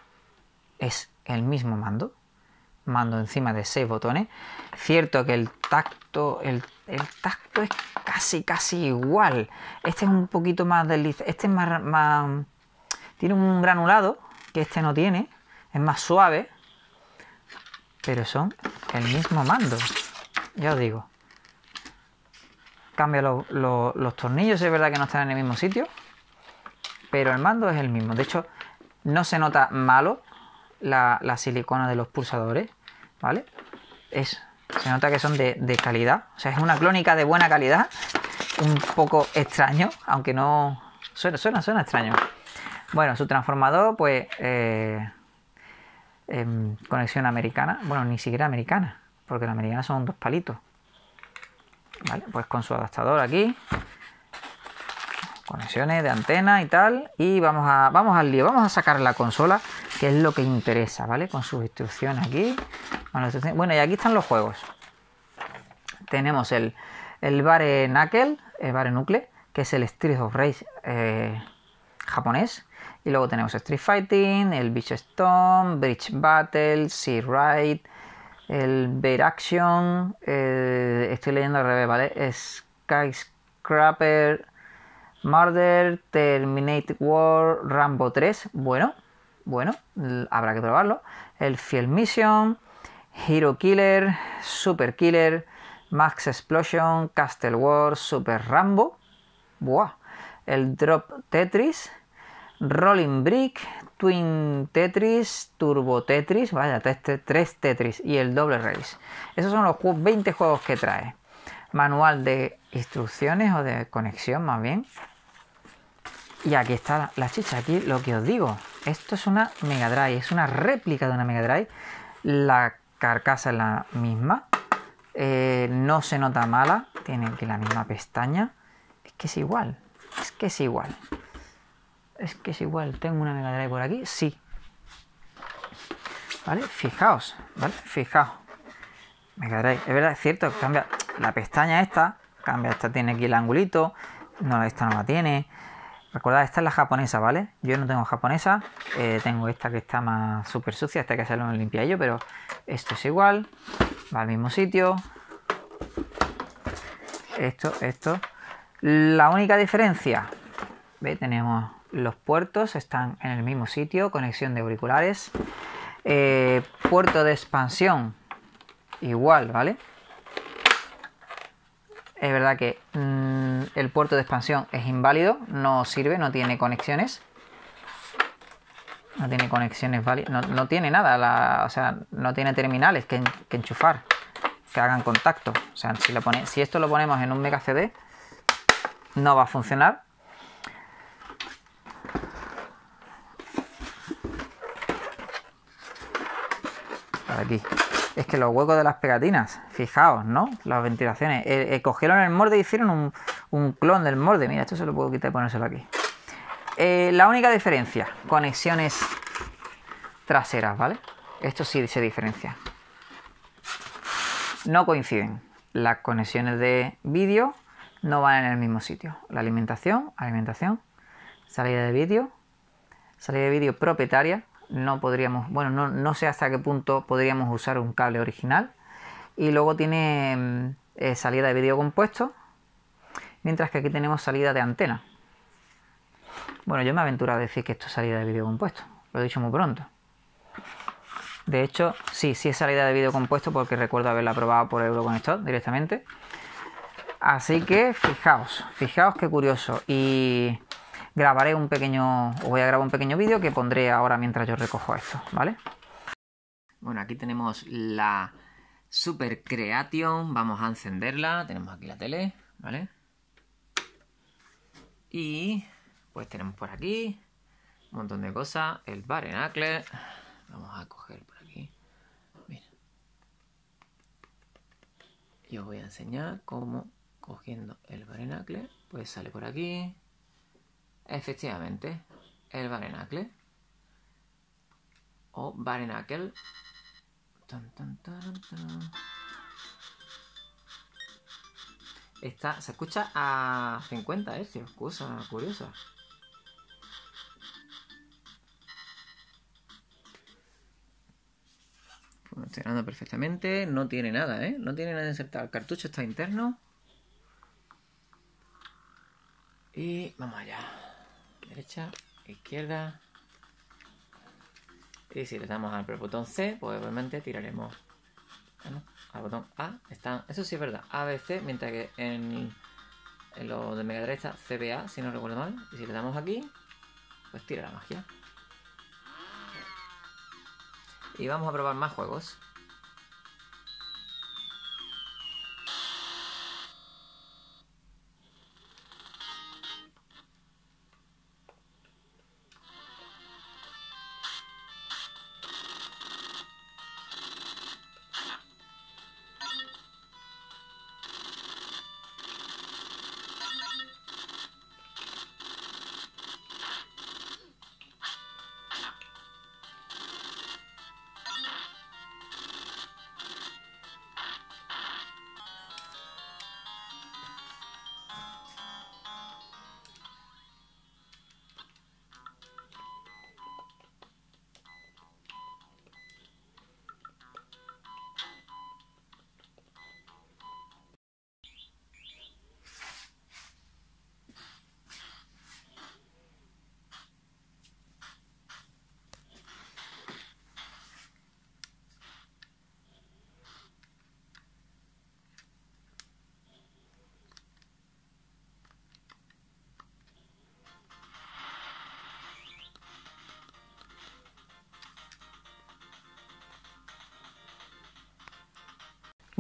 Es el mismo mando mando encima de seis botones. Cierto que el tacto, el, tacto es casi, casi igual. Este es un poquito más deslizado. este es más, tiene un granulado que este no tiene, es más suave, pero son el mismo mando, ya os digo. Cambia los tornillos, es verdad que no están en el mismo sitio, pero el mando es el mismo. De hecho, no se nota malo, la, silicona de los pulsadores, ¿vale? Es, se nota que son de, calidad, o sea, es una clónica de buena calidad, un poco extraño, aunque no... Suena, suena, suena extraño. Bueno, su transformador, pues... Eh, conexión americana, bueno, ni siquiera americana, porque la americana son dos palitos. Vale, pues con su adaptador aquí, conexiones de antena y tal, y vamos, a, vamos al lío, vamos a sacar la consola que es lo que interesa, ¿vale? Con sus instrucciones aquí. Bueno, y aquí están los juegos. Tenemos el, el Bare Knuckle, el Bare Nucle, que es el Street of Race eh, japonés. Y luego tenemos Street Fighting, el Beach Stone, Bridge Battle, Sea Ride, el Bear Action, eh, estoy leyendo al revés, ¿vale? Skyscraper, Murder, Terminate War, Rambo 3, bueno, bueno, habrá que probarlo. El Field Mission, Hero Killer, Super Killer, Max Explosion, Castle War, Super Rambo, ¡buah! el Drop Tetris, Rolling Brick, Twin Tetris, Turbo Tetris, vaya, tres Tetris y el Doble Race. Esos son los 20 juegos que trae. Manual de instrucciones o de conexión más bien y aquí está la chicha, aquí lo que os digo. Esto es una Mega Drive, es una réplica de una Mega Drive. La carcasa es la misma. Eh, no se nota mala, tiene aquí la misma pestaña. Es que es igual, es que es igual. Es que es igual, tengo una Mega Drive por aquí, sí. ¿Vale? Fijaos, ¿vale? Fijaos. Mega Drive, es verdad, es cierto, cambia la pestaña esta, cambia esta, tiene aquí el angulito, no, esta no la tiene. Recuerda, esta es la japonesa, ¿vale? Yo no tengo japonesa, eh, tengo esta que está más súper sucia, hasta que se lo limpia yo, pero esto es igual, va al mismo sitio. Esto, esto. La única diferencia, ¿ve? Tenemos los puertos, están en el mismo sitio, conexión de auriculares. Eh, puerto de expansión, igual, ¿vale? Es verdad que mm, el puerto de expansión es inválido, no sirve, no tiene conexiones. No tiene conexiones válidas, no, tiene nada, o sea, no tiene terminales que, enchufar, que hagan contacto. O sea, si, si esto lo ponemos en un mega CD, no va a funcionar. Aquí es que los huecos de las pegatinas, fijaos, ¿no? Las ventilaciones. Eh, eh, cogieron el morde y hicieron un, clon del morde. Mira, esto se lo puedo quitar y ponérselo aquí. Eh, la única diferencia, conexiones traseras, ¿vale? Esto sí se diferencia. No coinciden. Las conexiones de vídeo no van en el mismo sitio. La alimentación, alimentación, salida de vídeo, salida de vídeo propietaria, no podríamos, bueno, no, sé hasta qué punto podríamos usar un cable original. Y luego tiene mm, eh, salida de vídeo compuesto, mientras que aquí tenemos salida de antena. Bueno, yo me aventuro a decir que esto es salida de vídeo compuesto, lo he dicho muy pronto. De hecho, sí, sí es salida de vídeo compuesto porque recuerdo haberla probado por Euroconector directamente. Así que fijaos, fijaos qué curioso. Y grabaré un pequeño, os voy a grabar un pequeño vídeo que pondré ahora mientras yo recojo esto, ¿vale? Bueno, aquí tenemos la Super Creation, vamos a encenderla, tenemos aquí la tele, ¿vale? Y pues tenemos por aquí un montón de cosas, el Barenacle, vamos a coger por aquí, mira. os voy a enseñar cómo cogiendo el Barenacle, pues sale por aquí, Efectivamente, el Barenacle O Varenacle. Está, se escucha a 50 Hz cosa curiosa. Funcionando perfectamente, no tiene nada, ¿eh? No tiene nada insertado. El cartucho está interno. Y vamos allá derecha, izquierda. Y si le damos al botón C, pues obviamente tiraremos al botón A. eso sí es verdad, A, C, mientras que en, en lo de Mega derecha CBA, si no recuerdo mal. Y si le damos aquí, pues tira la magia. Y vamos a probar más juegos.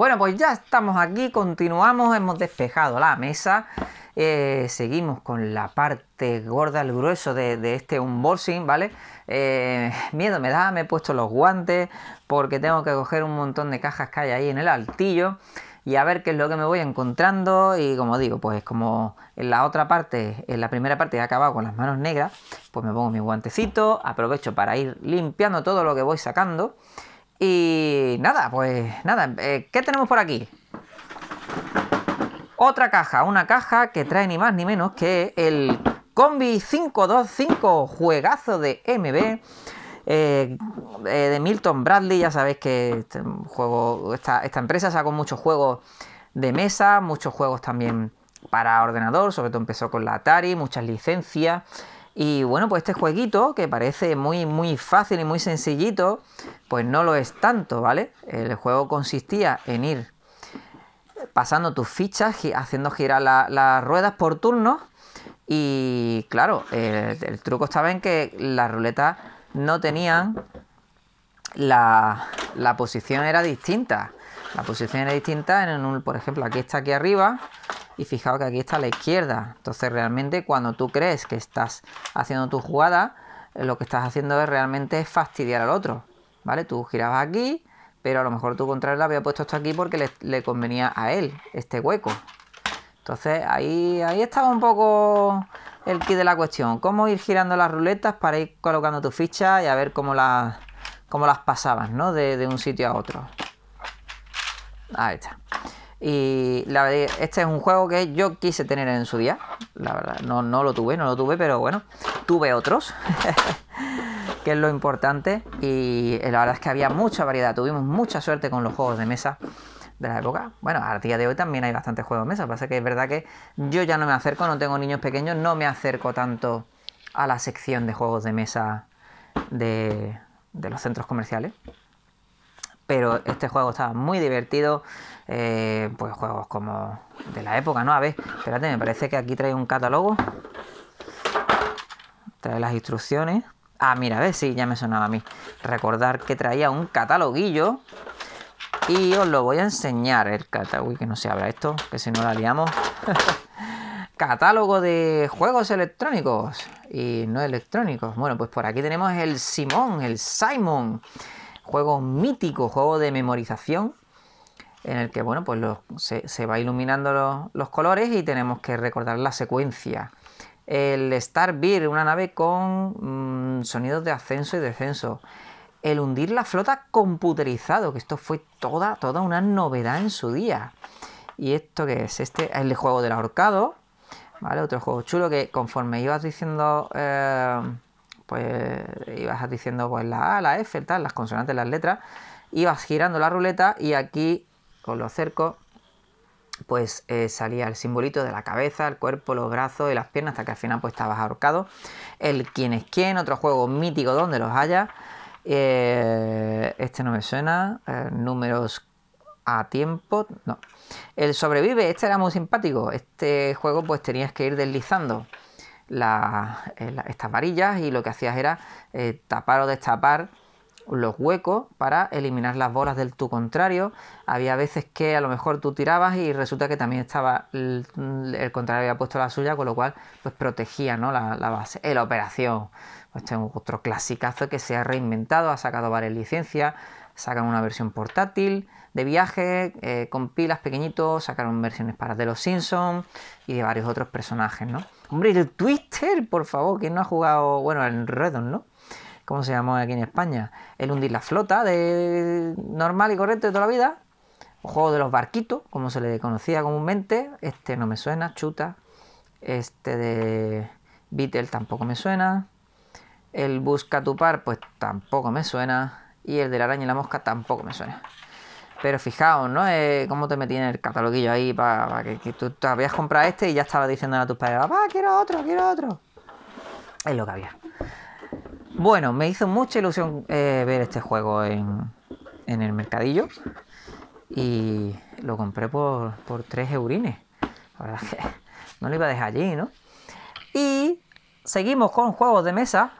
Bueno, pues ya estamos aquí, continuamos, hemos despejado la mesa. Eh, seguimos con la parte gorda, el grueso de, este unboxing, ¿vale? Eh, miedo me da, me he puesto los guantes porque tengo que coger un montón de cajas que hay ahí en el altillo y a ver qué es lo que me voy encontrando y como digo, pues como en la otra parte, en la primera parte he acabado con las manos negras, pues me pongo mi guantecito, aprovecho para ir limpiando todo lo que voy sacando y nada, pues nada, eh, ¿qué tenemos por aquí? Otra caja, una caja que trae ni más ni menos que el Combi 525, juegazo de MB. Eh, eh, de Milton Bradley, ya sabéis que este juego, esta, empresa sacó muchos juegos de mesa, muchos juegos también para ordenador, sobre todo empezó con la Atari, muchas licencias y bueno, pues este jueguito, que parece muy, muy fácil y muy sencillito, pues no lo es tanto, ¿vale? El juego consistía en ir pasando tus fichas, haciendo girar las ruedas por turnos. Y claro, el, el, truco estaba en que las ruletas no tenían la, la posición era distinta. La posición era distinta, en un, por ejemplo, aquí está aquí arriba y fijaos que aquí está a la izquierda. Entonces realmente cuando tú crees que estás haciendo tu jugada, eh, lo que estás haciendo es realmente fastidiar al otro. ¿Vale? Tú girabas aquí, pero a lo mejor tu contrario la había puesto esto aquí porque le, convenía a él, este hueco. Entonces ahí, ahí estaba un poco el kit de la cuestión. Cómo ir girando las ruletas para ir colocando tu ficha y a ver cómo, las cómo las pasabas, ¿no? de un sitio a otro. Ahí está. Y la este es un juego que yo quise tener en su día. La verdad, no, no lo tuve, no lo tuve, pero bueno, tuve otros. que es lo importante. Y la verdad es que había mucha variedad. Tuvimos mucha suerte con los juegos de mesa de la época. Bueno, al día de hoy también hay bastantes juegos de mesa. Pasa que es verdad que yo ya no me acerco, no tengo niños pequeños, no me acerco tanto a la sección de juegos de mesa de los centros comerciales pero este juego estaba muy divertido. Eh, pues juegos como de la época, ¿no? A ver, espérate, me parece que aquí trae un catálogo. Trae las instrucciones. Ah, mira, a ver, sí, ya me sonaba a mí. Recordar que traía un cataloguillo. Y os lo voy a enseñar el catálogo. que no se abra esto, que si no lo liamos. catálogo de juegos electrónicos y no electrónicos. Bueno, pues por aquí tenemos el Simón, el Simon juego mítico, juego de memorización, en el que bueno, pues se, va iluminando los, colores y tenemos que recordar la secuencia. El Star Beer, una nave con mm, sonidos de ascenso y descenso. El hundir la flota computerizado, que esto fue toda, toda una novedad en su día. ¿Y esto que es? Este es el juego del ahorcado, ¿vale? Otro juego chulo que conforme ibas diciendo... Eh, pues ibas diciendo pues la A, la F, tal, las consonantes, las letras, ibas girando la ruleta y aquí, con lo cercos, pues eh, salía el simbolito de la cabeza, el cuerpo, los brazos y las piernas, hasta que al final pues estabas ahorcado. El quién es quién, otro juego mítico donde los haya. Eh, este no me suena. Eh, números a tiempo. No. El sobrevive, este era muy simpático. Este juego pues tenías que ir deslizando. Eh, estas varillas y lo que hacías era eh, tapar o destapar los huecos para eliminar las bolas del tu contrario. Había veces que a lo mejor tú tirabas y resulta que también estaba el, contrario había puesto la suya, con lo cual pues protegía ¿no? la, base. la operación, pues este es otro clasicazo que se ha reinventado, ha sacado varias licencias, sacan una versión portátil de viaje eh, con pilas pequeñitos, sacaron versiones para de los Simpsons y de varios otros personajes, ¿no? Hombre, el Twister, por favor, que no ha jugado, bueno, el Redon, ¿no? ¿Cómo se llama aquí en España? El hundir la flota, de normal y correcto de toda la vida. O juego de los barquitos, como se le conocía comúnmente. Este no me suena, chuta. Este de Beatle tampoco me suena. El Busca tu par, pues tampoco me suena. Y el de la araña y la mosca tampoco me suena. Pero fijaos, ¿no? Eh, ¿Cómo te metí en el cataloguillo ahí para, que, tú te habías comprado este y ya estaba diciendo a tus padres, papá, quiero otro, quiero otro? Es lo que había. Bueno, me hizo mucha ilusión eh, ver este juego en, el mercadillo y lo compré por, por 3 eurines. La verdad es que no lo iba a dejar allí, ¿no? Y seguimos con juegos de mesa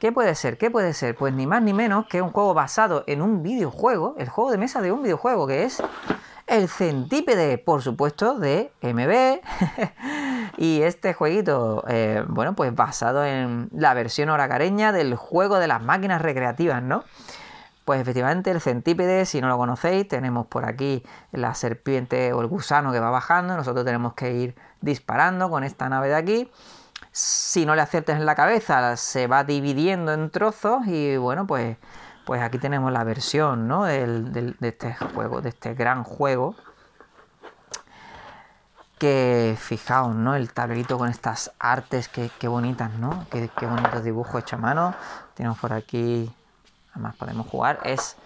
¿Qué puede ser? ¿Qué puede ser? Pues ni más ni menos que un juego basado en un videojuego, el juego de mesa de un videojuego que es el centípede, por supuesto, de MB. y este jueguito, eh, bueno, pues basado en la versión horacareña del juego de las máquinas recreativas, ¿no? Pues efectivamente el centípede, si no lo conocéis, tenemos por aquí la serpiente o el gusano que va bajando, nosotros tenemos que ir disparando con esta nave de aquí si no le aciertes en la cabeza, se va dividiendo en trozos y bueno, pues, pues aquí tenemos la versión de este juego, de este gran juego. Que fijaos, ¿no? El tablerito con estas artes, qué bonitas, ¿no? Qué, bonitos dibujos hechos a mano. Tenemos por aquí, además podemos jugar. Es,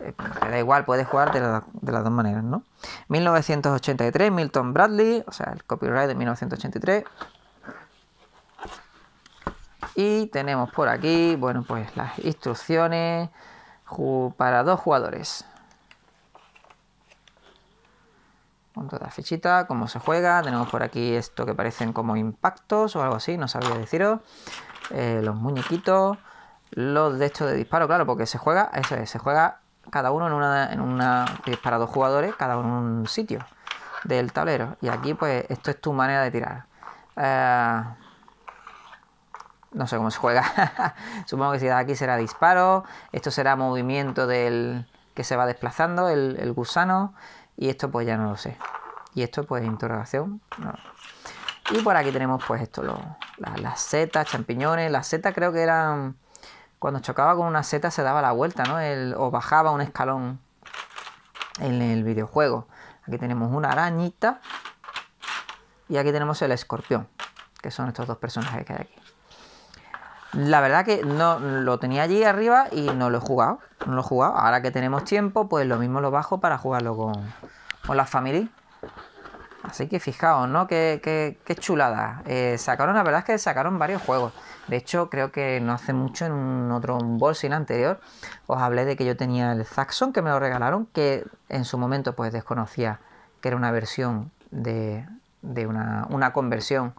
eh, da igual, puedes jugar de, de, las dos maneras, ¿no? 1983, Milton Bradley, o sea, el copyright de 1983. Y tenemos por aquí, bueno, pues las instrucciones para dos jugadores. Con toda la fichita, cómo se juega. Tenemos por aquí esto que parecen como impactos o algo así, no sabía deciros. Eh, los muñequitos, los de estos de disparo, claro, porque se juega, eso es, se juega cada uno en una, para dos jugadores, cada uno en un sitio del tablero. Y aquí, pues, esto es tu manera de tirar. Eh, no sé cómo se juega. Supongo que si da aquí será disparo. Esto será movimiento del que se va desplazando, el, gusano. Y esto pues ya no lo sé. Y esto pues interrogación. Y por aquí tenemos pues esto, las, setas, champiñones. Las setas creo que eran... Cuando chocaba con una seta se daba la vuelta, ¿no? o bajaba un escalón en el videojuego. Aquí tenemos una arañita. Y aquí tenemos el escorpión, que son estos dos personajes que hay aquí. La verdad que no lo tenía allí arriba y no lo he jugado. No lo he jugado. Ahora que tenemos tiempo, pues lo mismo lo bajo para jugarlo con, con la familia Así que fijaos, ¿no? Qué, chulada. Eh, sacaron, la verdad es que sacaron varios juegos. De hecho, creo que no hace mucho en otro un anterior os hablé de que yo tenía el Saxon que me lo regalaron, que en su momento pues desconocía que era una versión de, de una, una conversión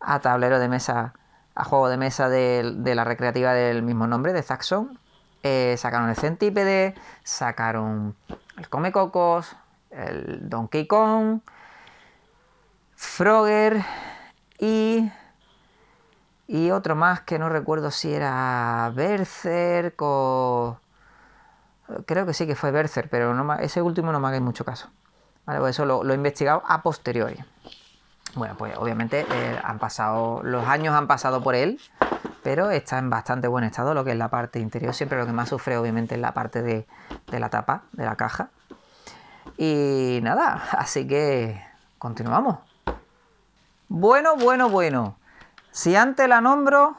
a tablero de mesa a juego de mesa de, la recreativa del mismo nombre, de Zaxxon. Eh, sacaron el Centípede, sacaron el Come Cocos, el Donkey Kong, Frogger y y otro más que no recuerdo si era Berserk Creo que sí que fue Berserk, pero ese último no me hagáis mucho caso. Pues eso lo he investigado a posteriori. Bueno, pues obviamente eh, han pasado, los años han pasado por él, pero está en bastante buen estado, lo que es la parte interior. Siempre lo que más sufre, obviamente, es la parte de, de la tapa, de la caja. Y nada, así que continuamos. Bueno, bueno, bueno. Si antes la nombro,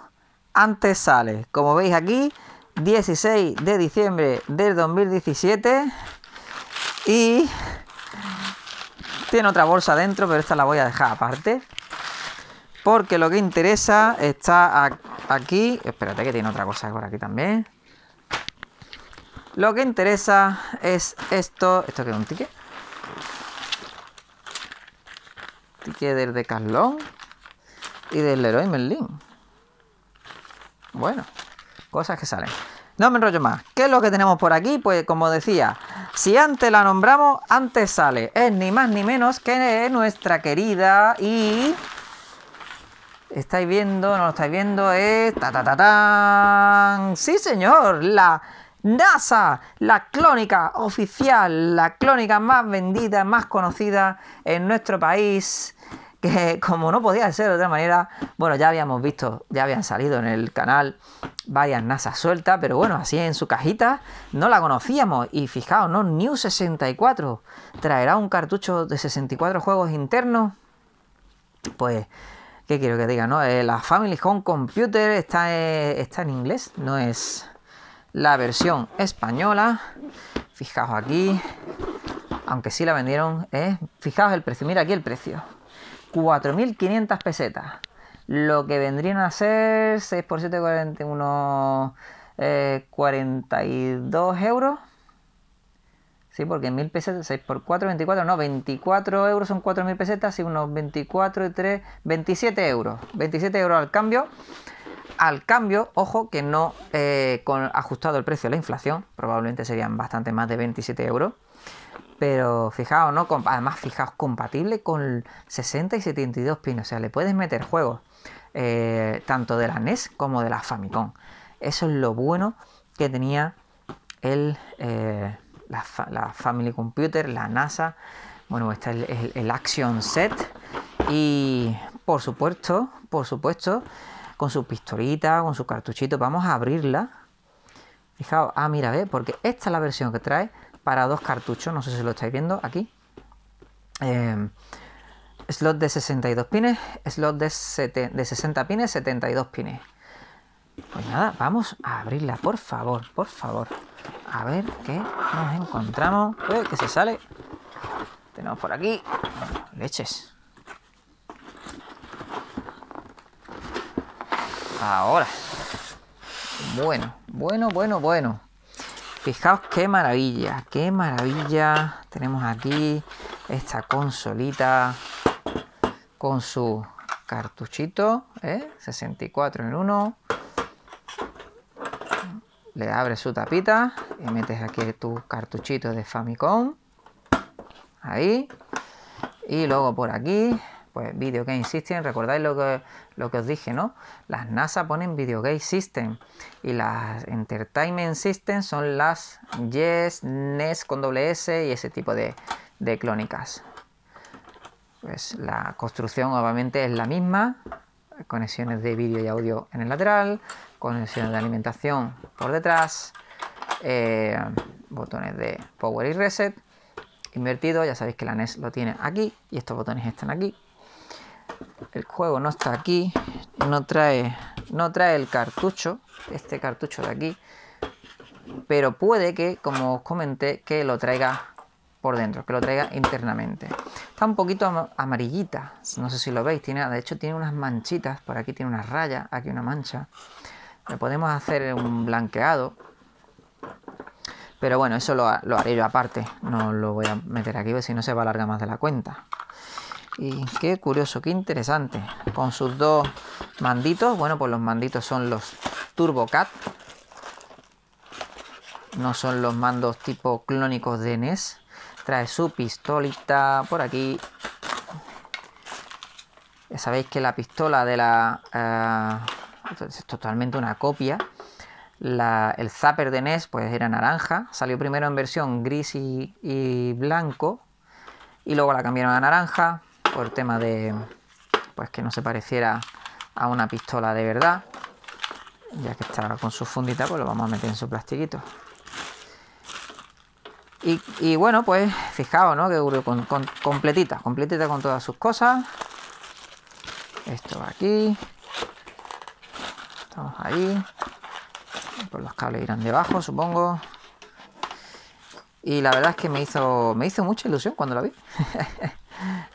antes sale. Como veis aquí, 16 de diciembre del 2017. Y tiene otra bolsa dentro, pero esta la voy a dejar aparte. Porque lo que interesa está aquí. Espérate que tiene otra cosa por aquí también. Lo que interesa es esto. ¿Esto que es un ticket? Ticket del de Carlón y del Leroy Merlin. Bueno, cosas que salen. No me enrollo más. ¿Qué es lo que tenemos por aquí? Pues como decía, si antes la nombramos, antes sale. Es ni más ni menos que nuestra querida y... ¿Estáis viendo? ¿No lo estáis viendo? Es... ¡Ta, ta, ta, Sí, señor, la... NASA, la clónica oficial, la clónica más vendida, más conocida en nuestro país. como no podía ser de otra manera, bueno, ya habíamos visto, ya habían salido en el canal varias NASA sueltas, pero bueno, así en su cajita no la conocíamos. Y fijaos, ¿no? New 64 traerá un cartucho de 64 juegos internos. Pues, ¿qué quiero que diga? No? Eh, la Family Home Computer está, eh, está en inglés, no es la versión española. Fijaos aquí, aunque sí la vendieron, ¿eh? fijaos el precio, mira aquí el precio. 4.500 pesetas. Lo que vendrían a ser 6 por 7, 41, 42 euros. Sí, porque 1000 pesetas, 6 por 4, 24, no, 24 euros son 4000 pesetas y unos 24 y 3, 27 euros. 27 euros al cambio. Al cambio, ojo, que no eh, con ajustado el precio a la inflación, probablemente serían bastante más de 27 euros. Pero fijaos, ¿no? Además, fijaos, compatible con 60 y 72 pinos. O sea, le puedes meter juegos eh, tanto de la NES como de la Famicom. Eso es lo bueno que tenía el, eh, la, Family Computer, la NASA. Bueno, está el, el, Action Set. Y por supuesto, por supuesto, con su pistolita, con su cartuchito, vamos a abrirla. Fijaos, ah, mira, ve, porque esta es la versión que trae para dos cartuchos, no sé si lo estáis viendo aquí. Em, slot de 62 pines, slot de, de 60 pines, 72 pines. Pues nada, vamos a abrirla, por favor, por favor. A ver qué nos encontramos. que se sale. Tenemos por aquí leches. Ahora. Bueno, bueno, bueno, bueno. Fijaos qué maravilla, qué maravilla. Tenemos aquí esta consolita con su cartuchito, 64 ¿eh? en 1 Le abres su tapita y metes aquí tus cartuchito de Famicom. Ahí. Y luego por aquí pues Video Game System, recordáis lo que, lo que os dije, ¿no? Las NASA ponen Video Game System y las Entertainment System son las Yes, NES con doble S y ese tipo de, de clónicas. Pues la construcción obviamente es la misma, conexiones de vídeo y audio en el lateral, conexiones de alimentación por detrás, eh, botones de power y reset, invertido, ya sabéis que la NES lo tiene aquí y estos botones están aquí, el juego no está aquí, no trae, no trae el cartucho, este cartucho de aquí, pero puede que, como os comenté, que lo traiga por dentro, que lo traiga internamente. Está un poquito amarillita, no sé si lo veis, tiene, de hecho tiene unas manchitas, por aquí tiene unas rayas, aquí una mancha. Le podemos hacer un blanqueado, pero bueno, eso lo, haré yo aparte, no lo voy a meter aquí, si no se va a alargar más de la cuenta. Y qué curioso, qué interesante. Con sus dos manditos. Bueno, pues los manditos son los TurboCat. No son los mandos tipo clónicos de NES. Trae su pistolita por aquí. Ya sabéis que la pistola de la... Eh, es totalmente una copia. el zapper de NES pues era naranja. Salió primero en versión gris y blanco. Y luego la cambiaron a naranja por tema de pues que no se pareciera a una pistola de verdad ya que está con su fundita pues lo vamos a meter en su plastiquito y, bueno pues fijaos ¿no? que con, completita completita con todas sus cosas esto va aquí estamos ahí por los cables irán debajo supongo y la verdad es que me hizo me hizo mucha ilusión cuando la vi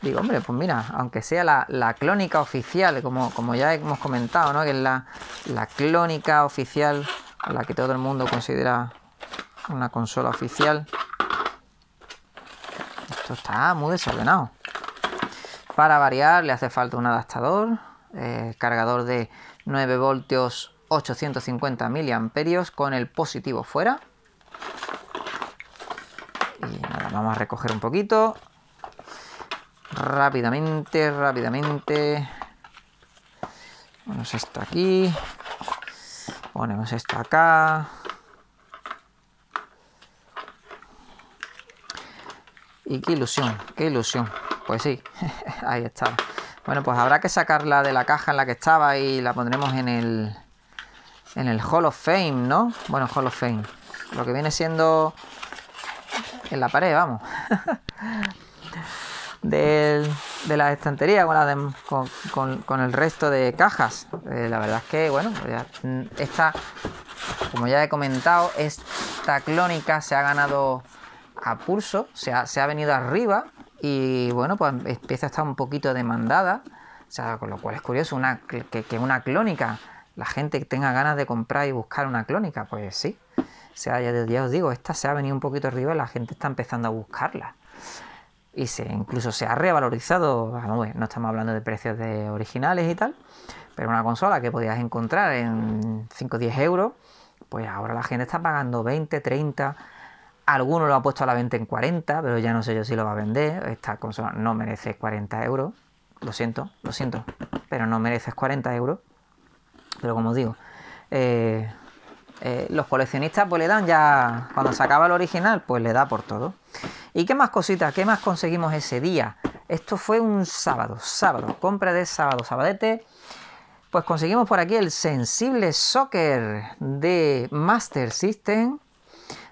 Digo, hombre, pues mira, aunque sea la, la clónica oficial, como, como ya hemos comentado, ¿no? Que es la, la clónica oficial la que todo el mundo considera una consola oficial. Esto está muy desordenado. Para variar le hace falta un adaptador, eh, cargador de 9 voltios 850 miliamperios con el positivo fuera. Y nada, vamos a recoger un poquito rápidamente, rápidamente. Ponemos esto aquí. Ponemos esto acá. Y qué ilusión, qué ilusión. Pues sí, ahí está Bueno, pues habrá que sacarla de la caja en la que estaba y la pondremos en el en el Hall of Fame, ¿no? Bueno, Hall of Fame. Lo que viene siendo en la pared, vamos. de, la estantería con, el resto de cajas. Eh, la verdad es que, bueno, mm, esta, como ya he comentado, esta clónica se ha ganado a pulso, se ha, se ha venido arriba y bueno, pues em, empieza a estar un poquito demandada. O sea, con lo cual es curioso una, que, una clónica, la gente que tenga ganas de comprar y buscar una clónica, pues sí. O sea, ya, ya os digo, esta se ha venido un poquito arriba y la gente está empezando a buscarla y se incluso se ha revalorizado, no, estamos hablando de precios de originales y tal, pero una consola que podías encontrar en 5 o 10 euros, pues ahora la gente está pagando 20, 30, alguno lo ha puesto a la venta en 40, pero ya no sé yo si lo va a vender, esta consola no merece 40 euros, lo siento, lo siento, pero no mereces 40 euros, pero como digo, eh, eh, los coleccionistas pues le dan ya, cuando se acaba el original, pues le da por todo. ¿Y qué más cositas? ¿Qué más conseguimos ese día? Esto fue un sábado, sábado, compra de sábado, sabadete. Pues conseguimos por aquí el sensible soccer de Master System.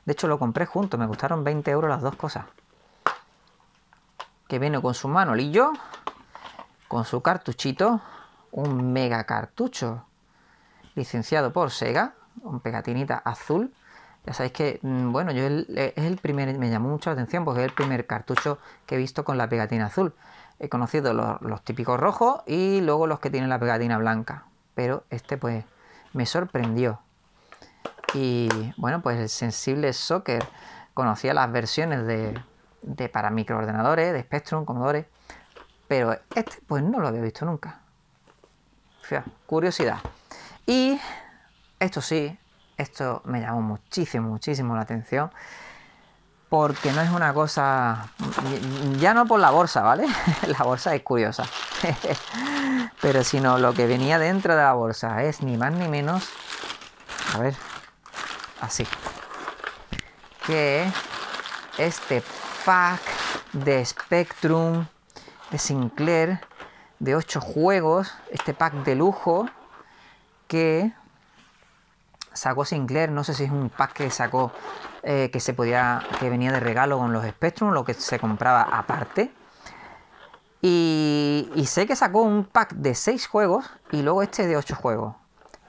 De hecho, lo compré junto, me gustaron 20 euros las dos cosas. Que viene con su manolillo, con su cartuchito, un mega cartucho licenciado por Sega, un pegatinita azul ya sabéis que, mm, bueno, yo eh, es el primer, me llamó mucho la atención porque es el primer cartucho que he visto con la pegatina azul. He conocido los, típicos rojos y luego los que tienen la pegatina blanca. Pero este pues me sorprendió. Y bueno, pues el sensible soccer conocía las versiones de, de para microordenadores, de Spectrum, Commodore. Pero este pues no lo había visto nunca. Fía, curiosidad. Y esto sí, esto me llamó muchísimo, muchísimo la atención. Porque no es una cosa. Ya no por la bolsa, ¿vale? la bolsa es curiosa. Pero sino lo que venía dentro de la bolsa es ni más ni menos. A ver. Así. Que este pack de Spectrum de Sinclair de ocho juegos, este pack de lujo que sacó Sinclair, no sé si es un pack que sacó eh, que se podía, que venía de regalo con los Spectrum, lo que se compraba aparte. Y, sé que sacó un pack de 6 juegos y luego este de 8 juegos.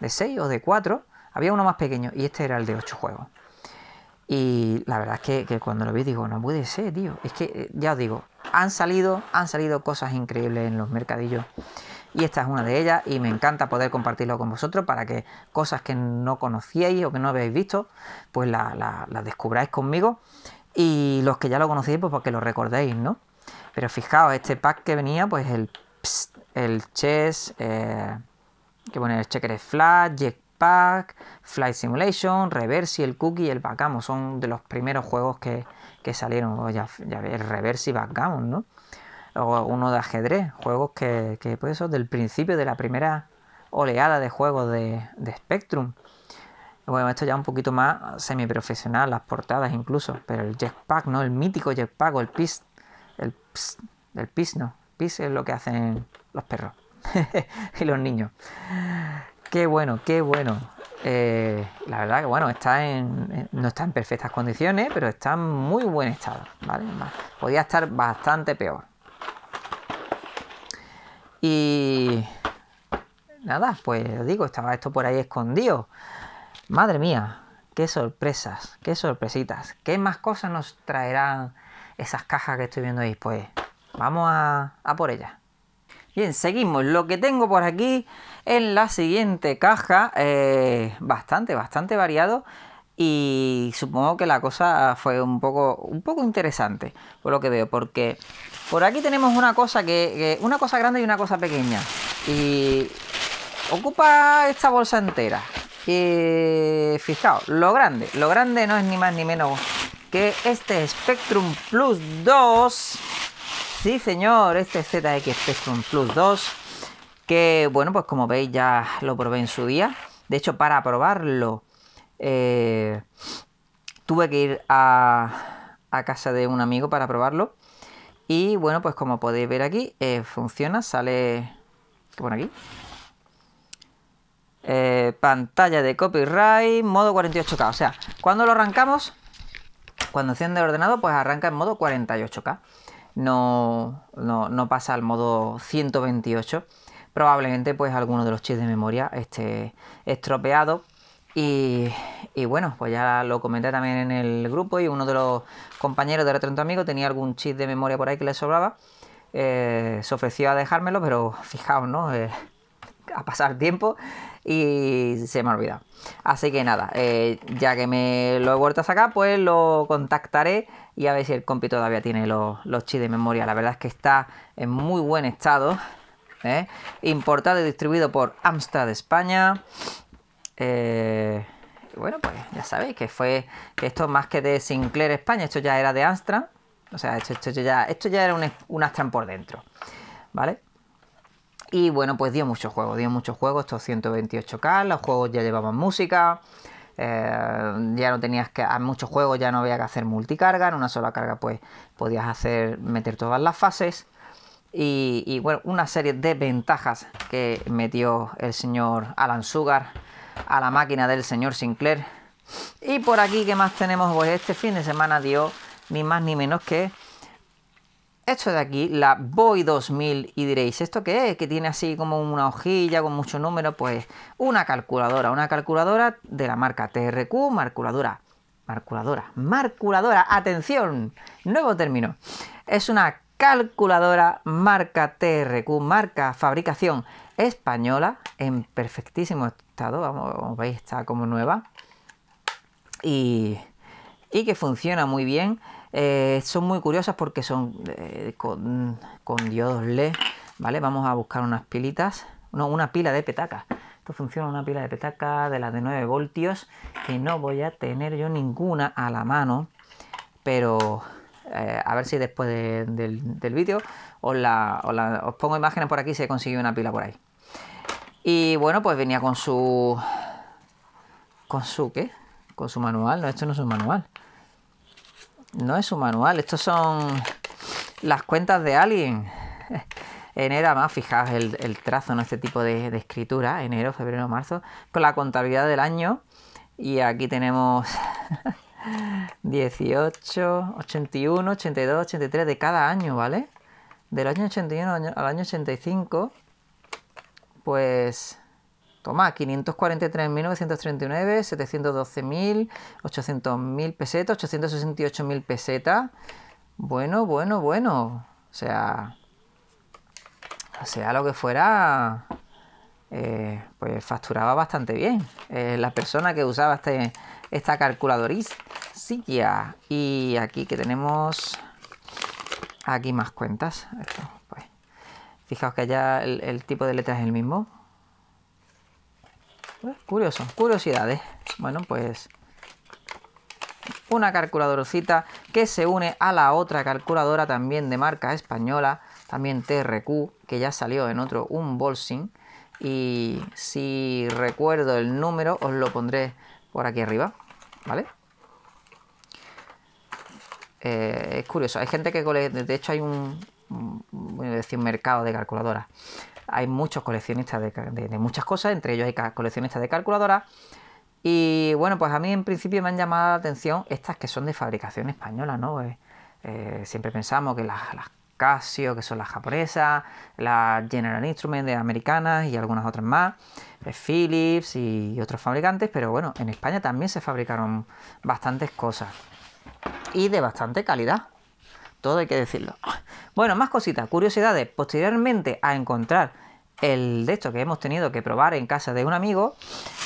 De 6 o de 4. Había uno más pequeño y este era el de 8 juegos. Y la verdad es que, cuando lo vi digo, no puede ser, tío. Es que, eh, ya os digo, han salido, han salido cosas increíbles en los mercadillos y esta es una de ellas y me encanta poder compartirlo con vosotros para que cosas que no conocíais o que no habéis visto, pues las la, descubráis conmigo y los que ya lo conocéis, pues porque lo recordéis, ¿no? Pero fijaos, este pack que venía, pues el, el chess, eh, que pone el checker flash, jetpack, flight simulation, reversi, el cookie y el backgammon, son de los primeros juegos que, salieron, ya, ya el reversi backgammon, ¿no? o uno de ajedrez, juegos que, pues eso, del principio de la primera oleada de juegos de, Spectrum. Bueno, esto ya un poquito más profesional las portadas incluso, pero el jetpack, ¿no? El mítico jetpack o el pis, el pis, pis no, pis es lo que hacen los perros y los niños. Qué bueno, qué bueno. Eh, la verdad que bueno, está en, no está en perfectas condiciones, pero está en muy buen estado, ¿vale? Podía estar bastante peor. Y nada, pues digo, estaba esto por ahí escondido. Madre mía, qué sorpresas, qué sorpresitas. ¿Qué más cosas nos traerán esas cajas que estoy viendo ahí? Pues vamos a, por ellas. Bien, seguimos. Lo que tengo por aquí en la siguiente caja, eh, bastante, bastante variado. Y supongo que la cosa fue un poco, un poco interesante, por lo que veo, porque por aquí tenemos una cosa que, una cosa grande y una cosa pequeña. Y ocupa esta bolsa entera. Y fijaos, lo grande, lo grande no es ni más ni menos que este Spectrum Plus 2. Sí, señor, este ZX Spectrum Plus 2. Que bueno, pues como veis ya lo probé en su día. De hecho, para probarlo eh, tuve que ir a casa de un amigo para probarlo. Y bueno, pues como podéis ver aquí, eh, funciona, sale... ¿Qué pone aquí? Eh, pantalla de copyright, modo 48K. O sea, cuando lo arrancamos, cuando enciende el ordenador, pues arranca en modo 48K. No, no pasa al modo 128. Probablemente pues alguno de los chips de memoria esté estropeado y, bueno, pues ya lo comenté también en el grupo y uno de los compañeros de 30 Amigo tenía algún chip de memoria por ahí que le sobraba. Eh, se ofreció a dejármelo, pero fijaos, ¿no? Eh, a pasar tiempo y se me ha olvidado. Así que nada, eh, ya que me lo he vuelto a sacar, pues lo contactaré y a ver si el compi todavía tiene los, los chips de memoria. La verdad es que está en muy buen estado. Importado y distribuido por Amstrad España. Eh, bueno, pues ya sabéis que fue que esto más que de Sinclair España, esto ya era de Amstrad. O sea, esto, ya, esto ya era un, un Amstrad por dentro. ¿Vale? Y bueno, pues dio mucho juego, dio mucho juego estos 128K, los juegos ya llevaban música, eh, ya no tenías que, a muchos juegos ya no había que hacer multicarga, en una sola carga pues podías hacer, meter todas las fases. Y, y bueno, una serie de ventajas que metió el señor Alan Sugar a la máquina del señor Sinclair. Y por aquí, ¿qué más tenemos? Pues este fin de semana dio ni más ni menos que esto de aquí, la Boy 2000, y diréis, ¿esto qué es? Que tiene así como una hojilla con muchos números, pues una calculadora, una calculadora de la marca TRQ, Marculadora, marculadora, marculadora atención, nuevo término. Es una calculadora marca TRQ, marca fabricación española, en perfectísimo estado, vamos, como veis, está como nueva. Y, que funciona muy bien. Eh, son muy curiosas porque son eh, con, con, diodos LED, ¿vale? Vamos a buscar unas pilitas, no, una pila de petaca Esto funciona una pila de petaca de las de 9 voltios, que no voy a tener yo ninguna a la mano, pero eh, a ver si después del, vídeo os pongo imágenes por aquí si he conseguido una pila por ahí. Y bueno, pues venía con su... ¿Con su qué? Con su manual. No, esto no es un manual. No es un manual. Estos son las cuentas de alguien. En era más fijaos el, trazo, ¿no? Este tipo de, de, escritura. Enero, febrero, marzo. Con la contabilidad del año. Y aquí tenemos 18, 81, 82, 83 de cada año, ¿vale? Del año 81 al año 85 pues toma, 543.939, 712.000, 800.000 pesetas, 868.000 pesetas. Bueno, bueno, bueno. O sea, sea lo que fuera, eh, pues facturaba bastante bien. Eh, la persona que usaba este, esta calculador. Y aquí que tenemos, aquí más cuentas. Esto. Fijaos que ya el, tipo de letra es el mismo. Pues, curioso, curiosidades. Bueno, pues una calculadorcita que se une a la otra calculadora también de marca española, también TRQ, que ya salió en otro un bolsín Y si recuerdo el número, os lo pondré por aquí arriba, ¿vale? Eh, es curioso, hay gente que, de hecho hay un, a decir, un mercado de calculadoras. Hay muchos coleccionistas de, muchas cosas, entre ellos hay coleccionistas de calculadoras. Y bueno, pues a mí en principio me han llamado la atención estas que son de fabricación española, ¿no? Eh, eh, siempre pensamos que las, Casio, que son las japonesas, las General Instruments de americanas y algunas otras más, eh, Philips y otros fabricantes, pero bueno, en España también se fabricaron bastantes cosas y de bastante calidad todo hay que decirlo. Bueno, más cositas, curiosidades. Posteriormente a encontrar el de esto que hemos tenido que probar en casa de un amigo,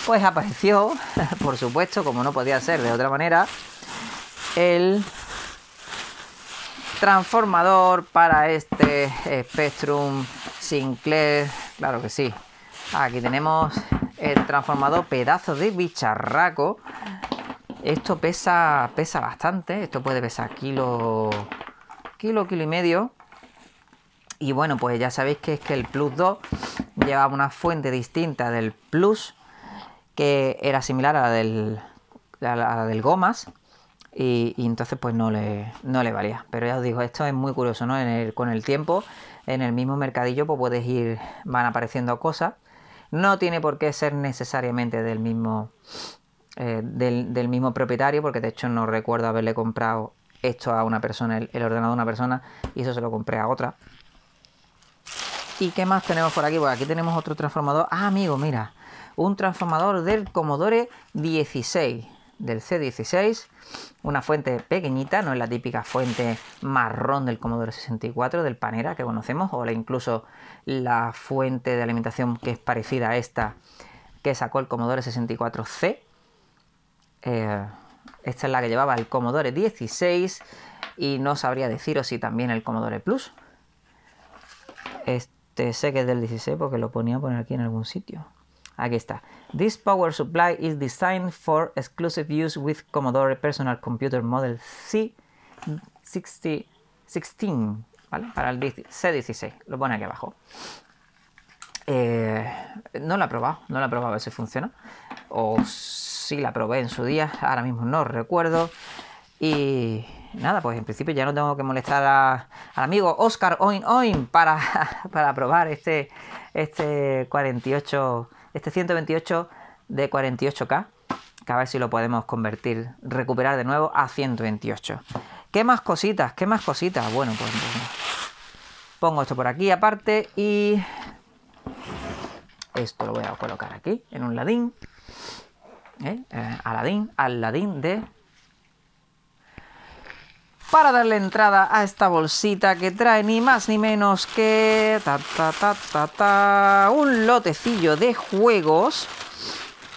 pues apareció, por supuesto, como no podía ser de otra manera, el transformador para este Spectrum Sinclair. Claro que sí. Aquí tenemos el transformador, pedazo de bicharraco. Esto pesa, pesa bastante, esto puede pesar kilos kilo, kilo y medio. Y bueno, pues ya sabéis que es que el Plus 2 llevaba una fuente distinta del Plus, que era similar a la del, a la del Gomas. Y, entonces pues no le, no le valía. Pero ya os digo, esto es muy curioso, ¿no? En el, con el tiempo, en el mismo mercadillo, pues puedes ir, van apareciendo cosas. No tiene por qué ser necesariamente del mismo, eh, del, del mismo propietario, porque de hecho no recuerdo haberle comprado esto a una persona, el, ordenador a una persona, y eso se lo compré a otra. ¿Y qué más tenemos por aquí? Pues aquí tenemos otro transformador. Ah, amigo, mira. Un transformador del Commodore 16, del C16. Una fuente pequeñita, no es la típica fuente marrón del Commodore 64, del Panera que conocemos, o la, incluso la fuente de alimentación que es parecida a esta que sacó el Commodore 64C. Eh, esta es la que llevaba el Commodore 16 y no sabría deciros si también el Commodore Plus. Este sé que es del 16 porque lo ponía a poner aquí en algún sitio. Aquí está. This power supply is designed for exclusive use with Commodore Personal Computer Model c 16, ¿vale? Para el C16, lo pone aquí abajo. Eh, no lo he probado, no lo he probado a ver si funciona. O si la probé en su día, ahora mismo no recuerdo. Y nada, pues en principio ya no tengo que molestar al amigo Oscar Oin Oin para, para probar este, este 48, este 128 de 48K. Que a ver si lo podemos convertir, recuperar de nuevo a 128. ¿Qué más cositas? ¿Qué más cositas? Bueno, pues, pues pongo esto por aquí aparte y esto lo voy a colocar aquí en un ladín. Aladdin, ¿eh? Aladdin eh, Aladín, Aladín de... Para darle entrada a esta bolsita que trae ni más ni menos que... Ta, ta, ta, ta, un lotecillo de juegos.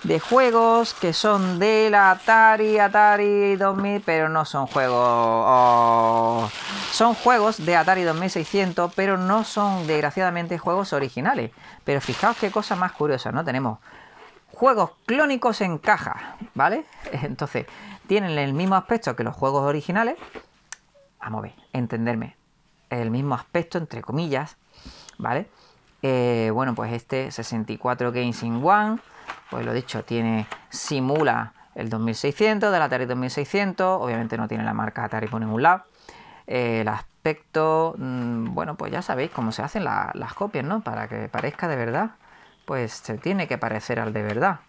De juegos que son de la Atari, Atari 2000, pero no son juegos... son juegos de Atari 2600, pero no son desgraciadamente juegos originales. Pero fijaos qué cosa más curiosa, ¿no? Tenemos juegos clónicos en caja, ¿vale? Entonces, tienen el mismo aspecto que los juegos originales. Vamos a ver, entenderme. El mismo aspecto, entre comillas, ¿vale? Eh, bueno, pues este 64 Games in One, pues lo dicho, tiene, simula el 2600 del Atari 2600, obviamente no tiene la marca Atari por ningún lado. Eh, el aspecto, mm, bueno, pues ya sabéis cómo se hacen las copias, ¿no? Para que parezca de verdad pues se tiene que parecer al de verdad.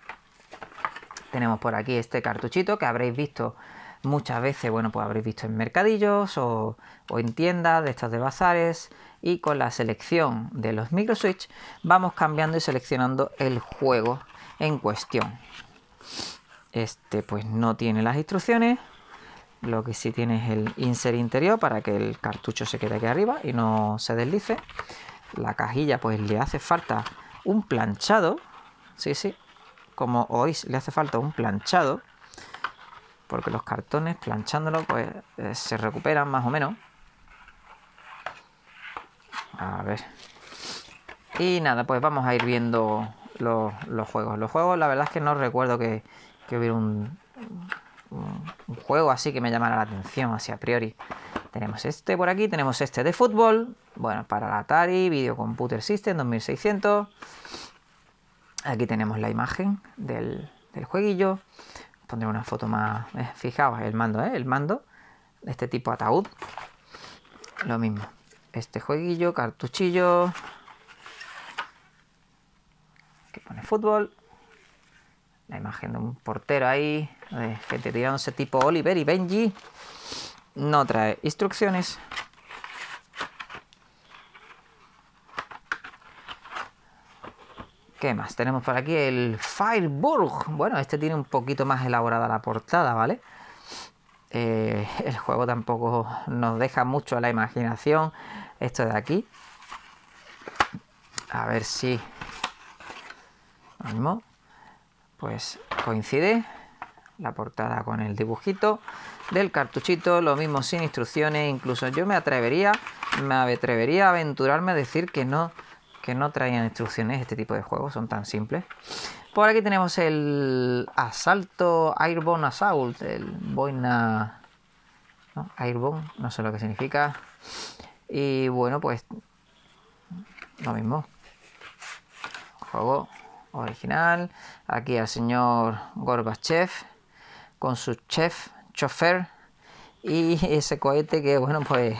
Tenemos por aquí este cartuchito que habréis visto muchas veces, bueno, pues habréis visto en mercadillos o, en tiendas de estas de bazares y con la selección de los microswitch vamos cambiando y seleccionando el juego en cuestión. Este pues no tiene las instrucciones, lo que sí tiene es el insert interior para que el cartucho se quede aquí arriba y no se deslice. La cajilla pues le hace falta un planchado. Sí, sí. Como oís, le hace falta un planchado. Porque los cartones, planchándolo, pues eh, se recuperan más o menos. A ver. Y nada, pues vamos a ir viendo los, juegos. Los juegos, la verdad es que no recuerdo que hubiera un un, juego así que me llamara la atención, así a priori. Tenemos este por aquí, tenemos este de fútbol, bueno, para la Atari, Video Computer System 2600. Aquí tenemos la imagen del, jueguillo. Pondré una foto más. Eh, fijaos, el mando, eh, El mando. Este tipo ataúd. Lo mismo. Este jueguillo, cartuchillo. Que pone fútbol. La imagen de un portero ahí, de gente ese tipo Oliver y Benji. No trae instrucciones. ¿Qué más? Tenemos por aquí el Fireburg. Bueno, este tiene un poquito más elaborada la portada, ¿vale? Eh, el juego tampoco nos deja mucho a la imaginación. Esto de aquí. A ver si... Vamos pues coincide la portada con el dibujito del cartuchito, lo mismo sin instrucciones, incluso yo me atrevería, me atrevería a aventurarme a decir que no, que no traían instrucciones este tipo de juegos, son tan simples. Por aquí tenemos el Asalto Airborne Assault, el Boina... Airbone, Airborne, no sé lo que significa. Y bueno, pues lo mismo. Juego original. Aquí al señor Gorbachev con su chef, chofer. Y ese cohete que, bueno, pues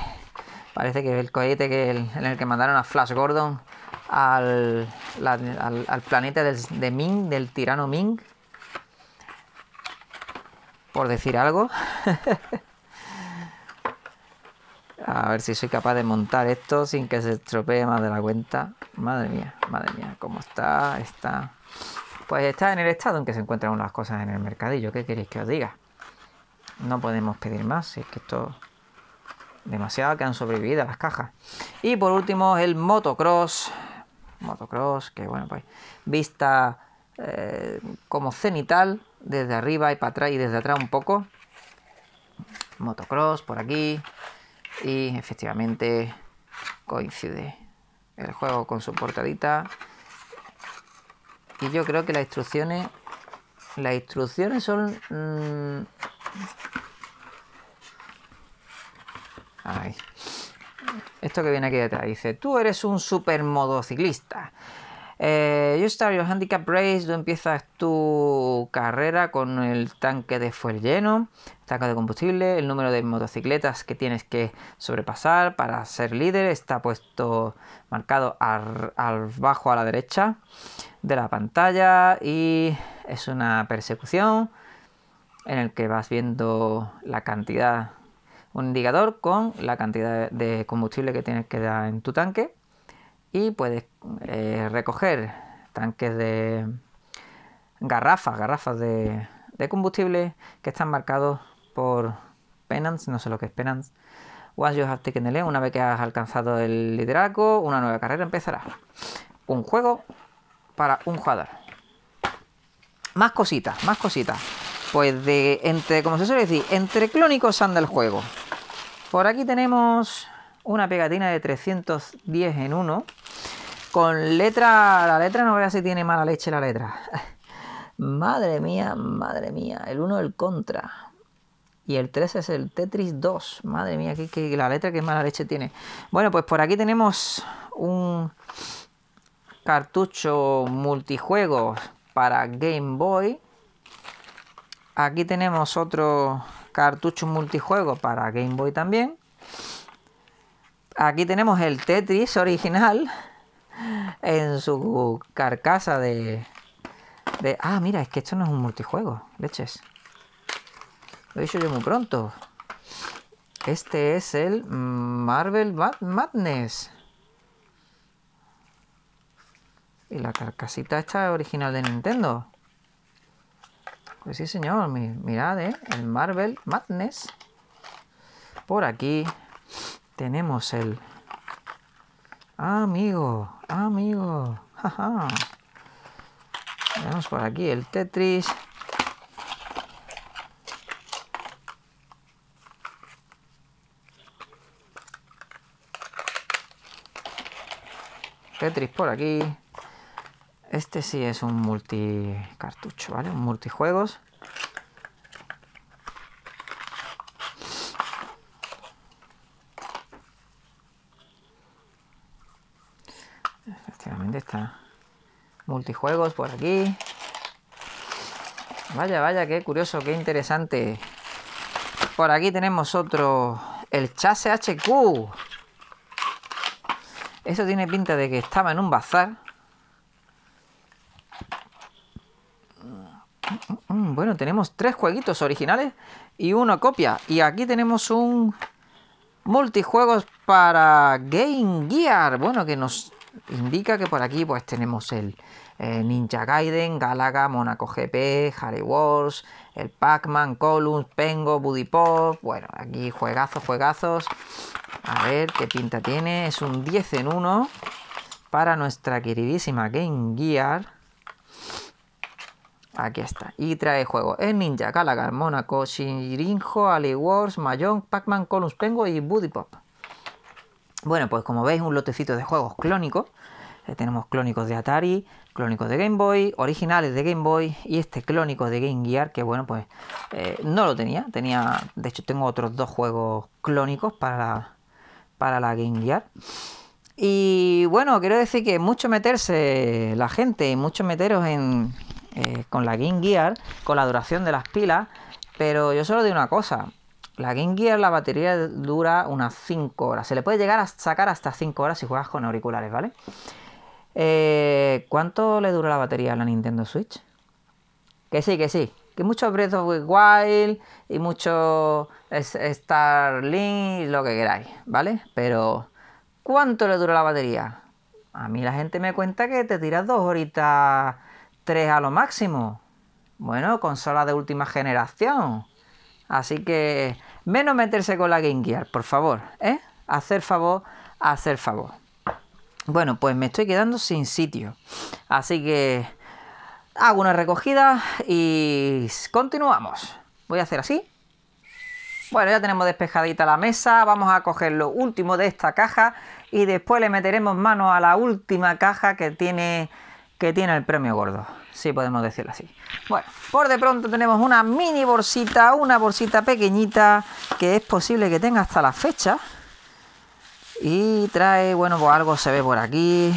parece que es el cohete que en el que mandaron a Flash Gordon al, planeta de Ming, del tirano Ming. Por decir algo. A ver si soy capaz de montar esto sin que se estropee más de la cuenta. Madre mía, madre mía, cómo está, está. Pues está en el estado en que se encuentran las cosas en el mercadillo. ¿Qué queréis que os diga? No podemos pedir más, es que esto. Demasiado que han sobrevivido las cajas. Y por último, el motocross. Motocross, que bueno, pues. Vista eh, como cenital, desde arriba y para atrás y desde atrás un poco. Motocross por aquí. Y efectivamente coincide el juego con su portadita. Y yo creo que las instrucciones. Las instrucciones son. Mm, esto que viene aquí detrás dice: Tú eres un super eh, you start your handicap race, tú empiezas tu carrera con el tanque de fuel lleno, tanque de combustible, el número de motocicletas que tienes que sobrepasar para ser líder está puesto marcado al, bajo a la derecha de la pantalla y es una persecución en el que vas viendo la cantidad, un indicador con la cantidad de combustible que tienes que dar en tu tanque y puedes eh, recoger tanques de garrafas, garrafas de, combustible que están marcados por Penance, no sé lo que es Penance. Once you have taken the lead, una vez que has alcanzado el liderazgo, una nueva carrera empezará. Un juego para un jugador. Más cositas, más cositas. Pues de entre, como se suele decir, entre clónicos anda el juego. Por aquí tenemos una pegatina de 310 en 1. con letra, la letra no vea si tiene mala leche la letra. madre mía, madre mía, el 1 el contra. Y el 3 es el Tetris 2. Madre mía, que, la letra que mala leche tiene. Bueno, pues por aquí tenemos un cartucho multijuegos para Game Boy. Aquí tenemos otro cartucho multijuego para Game Boy también. Aquí tenemos el Tetris original en su carcasa de, Ah, mira, es que esto no es un multijuego, leches. Lo he dicho yo muy pronto. Este es el Marvel Madness. Y la carcasita esta original de Nintendo. Pues sí, señor. Mirad, ¿eh? El Marvel Madness. Por aquí tenemos el amigo, amigo, jaja. Tenemos por aquí el Tetris. Tetris por aquí. Este sí es un multicartucho, ¿vale? Un multijuegos. multijuegos por aquí. Vaya, vaya, qué curioso, qué interesante. Por aquí tenemos otro, el Chase HQ. Eso tiene pinta de que estaba en un bazar. Bueno, tenemos tres jueguitos originales y una copia. Y aquí tenemos un multijuegos para Game Gear. Bueno, que nos indica que por aquí pues tenemos el eh, Ninja Gaiden, Galaga, Monaco GP, Harry Wars, el Pac-Man, Columns, Pengo, Buddy Pop. Bueno, aquí juegazos, juegazos. A ver qué pinta tiene. Es un 10 en 1 para nuestra queridísima Game Gear. Aquí está. Y trae juegos El Ninja, Galaga, Monaco, Shinrinjo, Ali Wars, Mayong, Pac-Man, Columns, Pengo y Buddy Pop. Bueno, pues como veis, un lotecito de juegos clónicos. Eh, tenemos clónicos de Atari, clónicos de Game Boy, originales de Game Boy y este clónico de Game Gear que bueno pues eh, no lo tenía, tenía de hecho tengo otros dos juegos clónicos para la, para la Game Gear. Y bueno, quiero decir que mucho meterse la gente, mucho meteros en, eh, con la Game Gear, con la duración de las pilas, pero yo solo digo una cosa, la Game Gear, la batería dura unas 5 horas. Se le puede llegar a sacar hasta 5 horas si juegas con auriculares, ¿vale? Eh, ¿Cuánto le dura la batería a la Nintendo Switch? Que sí, que sí. Que mucho Breath of the Wild y mucho Starlink y lo que queráis, ¿vale? Pero ¿cuánto le dura la batería? A mí la gente me cuenta que te tiras dos horitas, tres a lo máximo. Bueno, consola de última generación. Así que menos meterse con la Game Gear, por favor, ¿eh? Hacer favor, hacer favor. Bueno, pues me estoy quedando sin sitio. Así que hago una recogida y continuamos. Voy a hacer así. Bueno, ya tenemos despejadita la mesa. Vamos a coger lo último de esta caja y después le meteremos mano a la última caja que tiene, que tiene el premio gordo. Si podemos decirlo así. Bueno, por de pronto tenemos una mini bolsita, una bolsita pequeñita que es posible que tenga hasta la fecha. Y trae, bueno, pues algo se ve por aquí.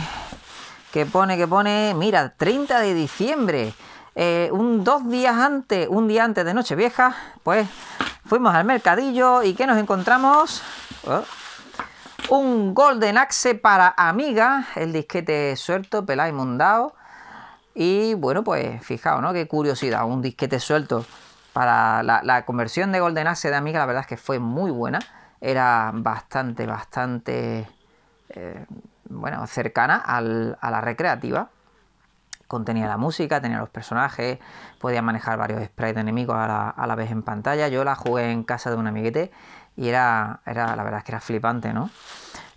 Que pone, que pone, mira, 30 de diciembre. Eh, un dos días antes, un día antes de Nochevieja, pues fuimos al mercadillo y que nos encontramos oh, un Golden Axe para Amiga, el disquete suelto, pelado y Y bueno, pues fijaos, ¿no? Qué curiosidad, un disquete suelto para la, la conversión de Golden Axe de Amiga, la verdad es que fue muy buena era bastante, bastante, eh, bueno, cercana a la recreativa. Contenía la música, tenía los personajes, podía manejar varios sprites enemigos a la, a la, vez en pantalla. Yo la jugué en casa de un amiguete y era, era la verdad es que era flipante, ¿no?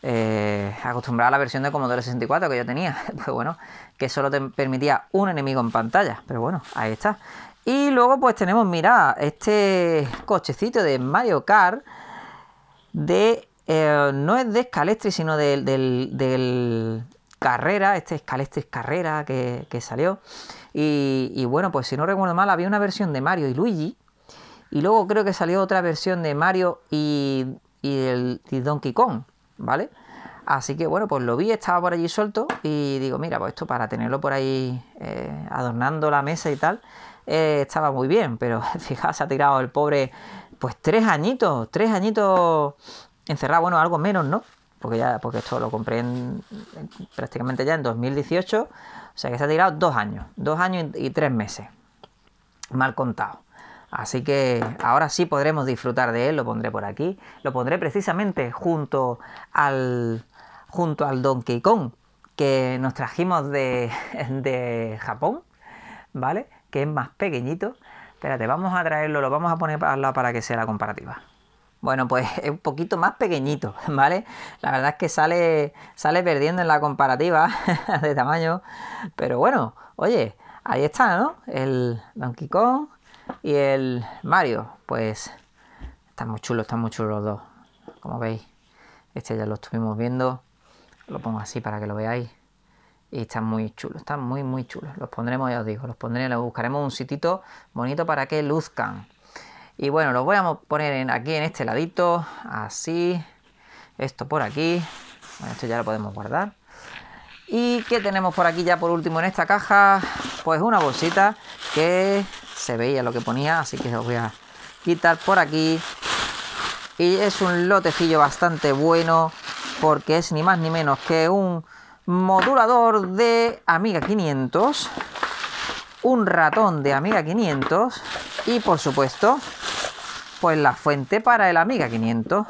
Eh, acostumbrada a la versión de Commodore 64 que yo tenía, pues bueno, que solo te permitía un enemigo en pantalla, pero bueno, ahí está. Y luego pues tenemos, mira, este cochecito de Mario Kart, de, eh, no es de Scalestri, sino del, Carrera, este Scalestri Carrera que, salió. Y, bueno, pues si no recuerdo mal, había una versión de Mario y Luigi. Y luego creo que salió otra versión de Mario y, el, Donkey Kong, ¿vale? Así que bueno, pues lo vi, estaba por allí suelto y digo, mira, pues esto para tenerlo por ahí eh, adornando la mesa y tal, eh, estaba muy bien, pero fijaos, se ha tirado el pobre pues tres añitos, tres añitos encerrado, bueno, algo menos, ¿no? Porque ya, porque esto lo compré prácticamente ya en 2018, o sea que se ha tirado dos años, dos años y, tres meses, mal contado. Así que ahora sí podremos disfrutar de él, lo pondré por aquí, lo pondré precisamente junto al, junto al Donkey Kong que nos trajimos de Japón, ¿vale? Que es más pequeñito Espérate, vamos a traerlo, lo vamos a poner para, para que sea la comparativa. Bueno, pues es un poquito más pequeñito, ¿vale? La verdad es que sale, sale perdiendo en la comparativa de tamaño. Pero bueno, oye, ahí está, ¿no? El Donkey Kong y el Mario. Pues están muy chulos, están muy chulos los dos. Como veis, este ya lo estuvimos viendo. Lo pongo así para que lo veáis y están muy chulos, están muy muy chulos. Los pondremos, ya os digo, los pondré, los buscaremos un sitito bonito para que luzcan. Y bueno, los voy a poner aquí en este ladito, así, esto por aquí, bueno, esto ya lo podemos guardar. ¿Y qué tenemos por aquí ya por último en esta caja? Pues una bolsita que se veía lo que ponía, así que os voy a quitar por aquí. Y es un lotecillo bastante bueno porque es ni más ni menos que un modulador de Amiga 500, un ratón de Amiga 500 y por supuesto, pues la fuente para el Amiga 500.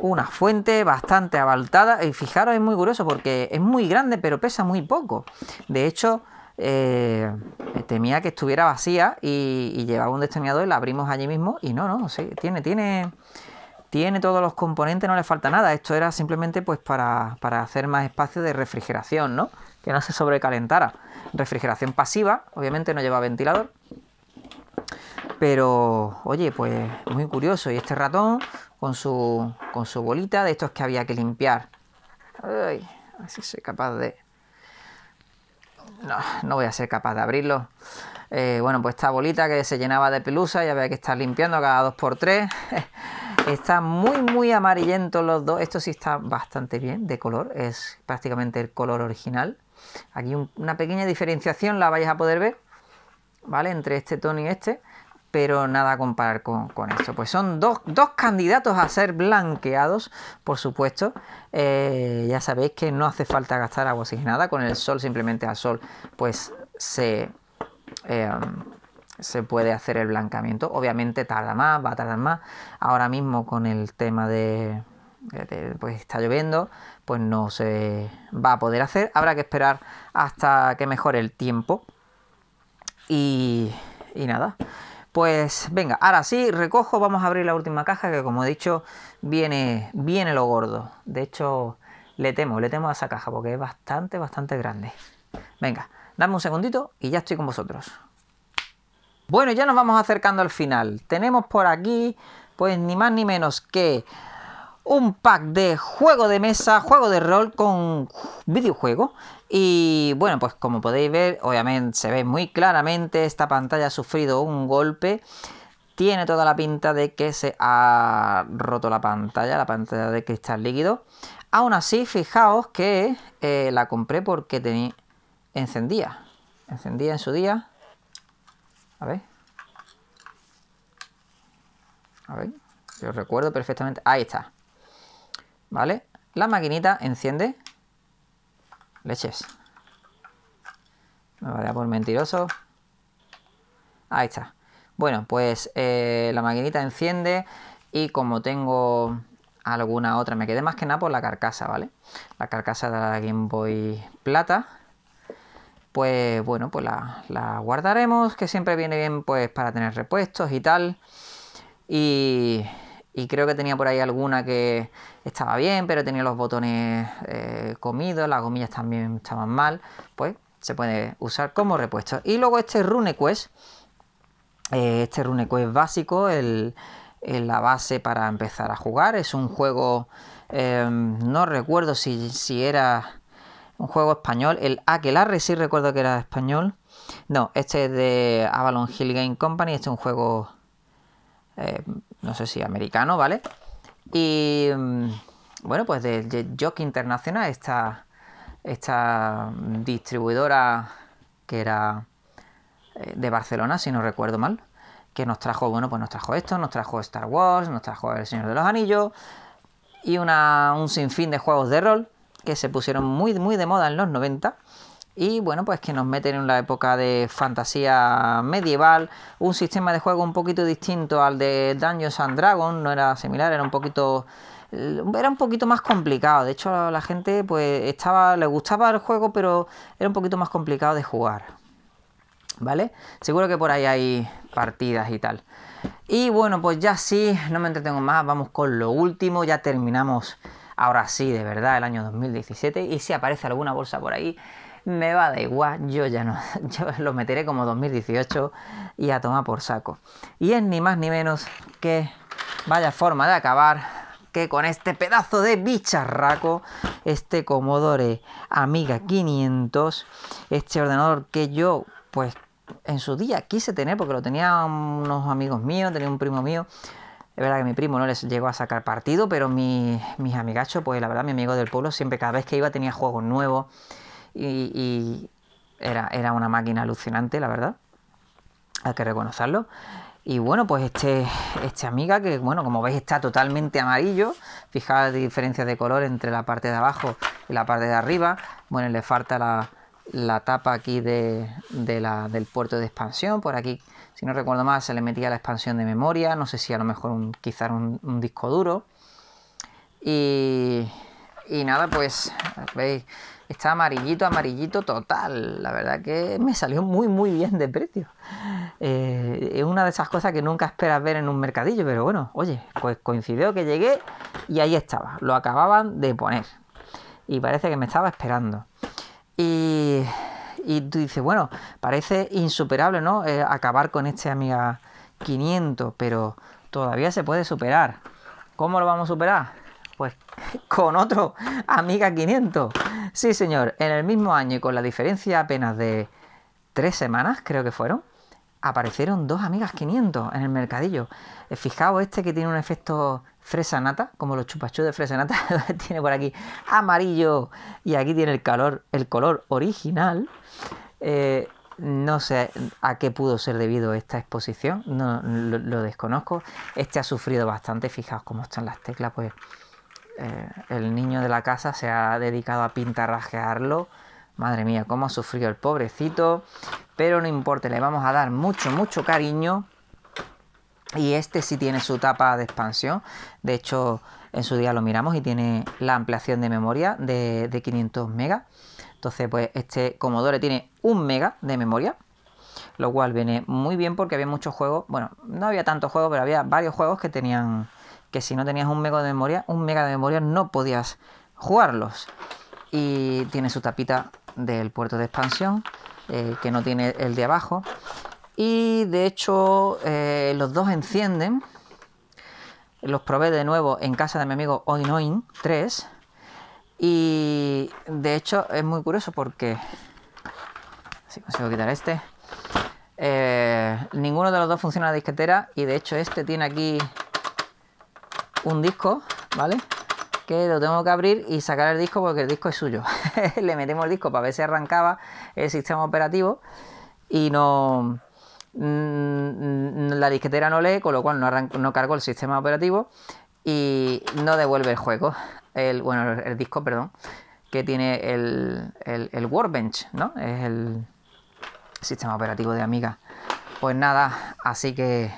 Una fuente bastante abaltada y fijaros es muy curioso porque es muy grande pero pesa muy poco. De hecho, eh, temía que estuviera vacía y, llevaba un destornillador y la abrimos allí mismo y no, no, sí, tiene, tiene, tiene todos los componentes, no le falta nada. Esto era simplemente pues para, hacer más espacio de refrigeración, ¿no? Que no se sobrecalentara. Refrigeración pasiva, obviamente no lleva ventilador. Pero, oye, pues muy curioso. Y este ratón con su, con su bolita, de estos que había que limpiar. Ay, a ver si soy capaz de... No, no voy a ser capaz de abrirlo. Eh, bueno, pues esta bolita que se llenaba de pelusa, y había que estar limpiando cada 2x3. Está muy, muy amarillento los dos. Esto sí está bastante bien de color. Es prácticamente el color original. Aquí una pequeña diferenciación la vais a poder ver, ¿vale? Entre este tono y este. Pero nada a comparar con, esto. Pues son dos, candidatos a ser blanqueados, por supuesto. Eh, ya sabéis que no hace falta gastar agua nada Con el sol, simplemente al sol, pues se... Eh, se puede hacer el blanqueamiento. Obviamente tarda más, va a tardar más. Ahora mismo con el tema de, que pues está lloviendo, pues no se va a poder hacer. Habrá que esperar hasta que mejore el tiempo. Y, nada. Pues venga, ahora sí, recojo, vamos a abrir la última caja que como he dicho, viene, viene lo gordo. De hecho, le temo, le temo a esa caja porque es bastante, bastante grande. Venga, dame un segundito y ya estoy con vosotros. Bueno, ya nos vamos acercando al final. Tenemos por aquí, pues ni más ni menos que un pack de juego de mesa, juego de rol con videojuego. Y bueno, pues como podéis ver, obviamente se ve muy claramente, esta pantalla ha sufrido un golpe. Tiene toda la pinta de que se ha roto la pantalla, la pantalla de cristal líquido. Aún así, fijaos que eh, la compré porque tenía encendía. Encendía en su día a ver. A ver. Yo recuerdo perfectamente. Ahí está. ¿Vale? La maquinita enciende. Leches. Me vaya por mentiroso. Ahí está. Bueno, pues eh, la maquinita enciende y como tengo alguna otra, me quedé más que nada por la carcasa, ¿vale? La carcasa de la Game Boy Plata pues bueno, pues la, guardaremos, que siempre viene bien pues para tener repuestos y tal. Y, creo que tenía por ahí alguna que estaba bien, pero tenía los botones eh, comidos, las gomillas también estaban mal, pues se puede usar como repuesto. Y luego este RuneQuest, eh, este RuneQuest básico, la base para empezar a jugar, es un juego, eh, no recuerdo si, si era un juego español, el Aquelarre, sí recuerdo que era español. No, este es de Avalon Hill Game Company, este es un juego, eh, no sé si americano, ¿vale? Y mm, bueno, pues de Jockey Internacional, esta, esta distribuidora que era eh, de Barcelona, si no recuerdo mal, que nos trajo, bueno, pues nos trajo esto, nos trajo Star Wars, nos trajo El Señor de los Anillos y una, un sinfín de juegos de rol que se pusieron muy, muy de moda en los 90 y bueno, pues que nos meten en la época de fantasía medieval, un sistema de juego un poquito distinto al de Dungeons and Dragons, no era similar, era un poquito eh, era un poquito más complicado, de hecho a la gente pues estaba le gustaba el juego, pero era un poquito más complicado de jugar. ¿Vale? Seguro que por ahí hay partidas y tal. Y bueno, pues ya sí, no me entretengo más, vamos con lo último, ya terminamos ahora sí, de verdad, el año 2017, y si aparece alguna bolsa por ahí, me va da igual, yo ya no, yo lo meteré como 2018 y a tomar por saco. Y es ni más ni menos que vaya forma de acabar que con este pedazo de bicharraco, este Commodore Amiga 500, este ordenador que yo pues en su día quise tener porque lo tenía unos amigos míos, tenía un primo mío, es verdad que mi primo no les llegó a sacar partido, pero mis amigachos, pues la verdad, mi amigo del pueblo, siempre cada vez que iba tenía juegos nuevos y, era, era una máquina alucinante, la verdad. Hay que reconocerlo. Y bueno, pues este, este amiga que, bueno, como veis está totalmente amarillo. Fijar la diferencia de color entre la parte de abajo y la parte de arriba. Bueno, le falta la, tapa aquí de, del puerto de expansión. Por aquí si no recuerdo más se le metía la expansión de memoria, no sé si a lo mejor un, quizás un, disco duro. Y, nada, pues veis, está amarillito, amarillito total. La verdad que me salió muy, muy bien de precio. Eh, es una de esas cosas que nunca esperas ver en un mercadillo, pero bueno, oye, pues coincidió que llegué y ahí estaba. Lo acababan de poner. Y parece que me estaba esperando. Y y tú dices, bueno, parece insuperable, ¿no? Eh, acabar con este Amiga 500, pero todavía se puede superar. ¿Cómo lo vamos a superar? Pues con otro Amiga 500. Sí, señor, en el mismo año y con la diferencia apenas de tres semanas, creo que fueron, aparecieron dos amigas 500 en el mercadillo. Eh, fijaos este que tiene un efecto fresa nata, como los chupachus de fresa nata, tiene por aquí amarillo y aquí tiene el el color original. Eh, no sé a qué pudo ser debido esta exposición, no, lo, desconozco. Este ha sufrido bastante, fijaos cómo están las teclas, pues eh, el niño de la casa se ha dedicado a pintarrajearlo Madre mía, cómo ha sufrido el pobrecito. Pero no importa, le vamos a dar mucho, mucho cariño. Y este sí tiene su tapa de expansión. De hecho, en su día lo miramos y tiene la ampliación de memoria de, 500 megas. Entonces, pues este Commodore tiene un mega de memoria, lo cual viene muy bien porque había muchos juegos, bueno, no había tantos juegos, pero había varios juegos que tenían, que si no tenías un mega de memoria, un mega de memoria no podías jugarlos. Y tiene su tapita del puerto de expansión, eh, que no tiene el de abajo. Y de hecho, eh, los dos encienden. Los probé de nuevo en casa de mi amigo Oinoin 3. Y de hecho, es muy curioso porque. Si consigo quitar este. Eh, ninguno de los dos funciona la disquetera. Y de hecho, este tiene aquí un disco, ¿vale? que lo tengo que abrir y sacar el disco porque el disco es suyo. Le metemos el disco para ver si arrancaba el sistema operativo y no mm, mm, la disquetera no lee, con lo cual no, no cargó el sistema operativo y no devuelve el juego, el, bueno, el, disco, perdón, que tiene el, el, Workbench, ¿no? Es el sistema operativo de Amiga. Pues nada, así que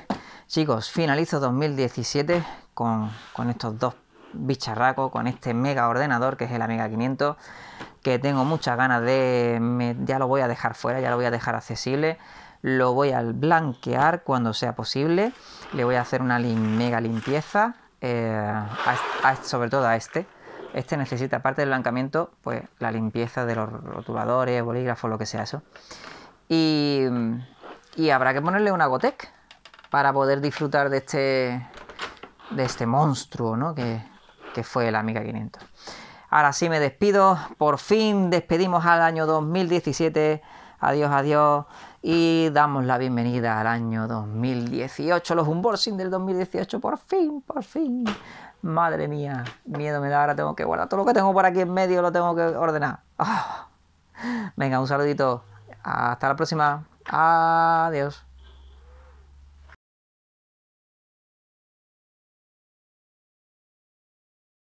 chicos, finalizo 2017 con, con estos dos bicharraco con este mega ordenador que es el Amiga 500 que tengo muchas ganas de ya lo voy a dejar fuera ya lo voy a dejar accesible lo voy a blanquear cuando sea posible le voy a hacer una mega limpieza eh, sobre todo a este este necesita aparte del blancamiento pues la limpieza de los rotuladores bolígrafos lo que sea eso y, y habrá que ponerle una gotec para poder disfrutar de este de este monstruo ¿no? que, que fue la Amiga 500. Ahora sí me despido, por fin despedimos al año 2017, adiós, adiós, y damos la bienvenida al año 2018, los unboxing del 2018, por fin, por fin. Madre mía, miedo me da, ahora tengo que guardar todo lo que tengo por aquí en medio, lo tengo que ordenar. Ah. Venga, un saludito, hasta la próxima, adiós.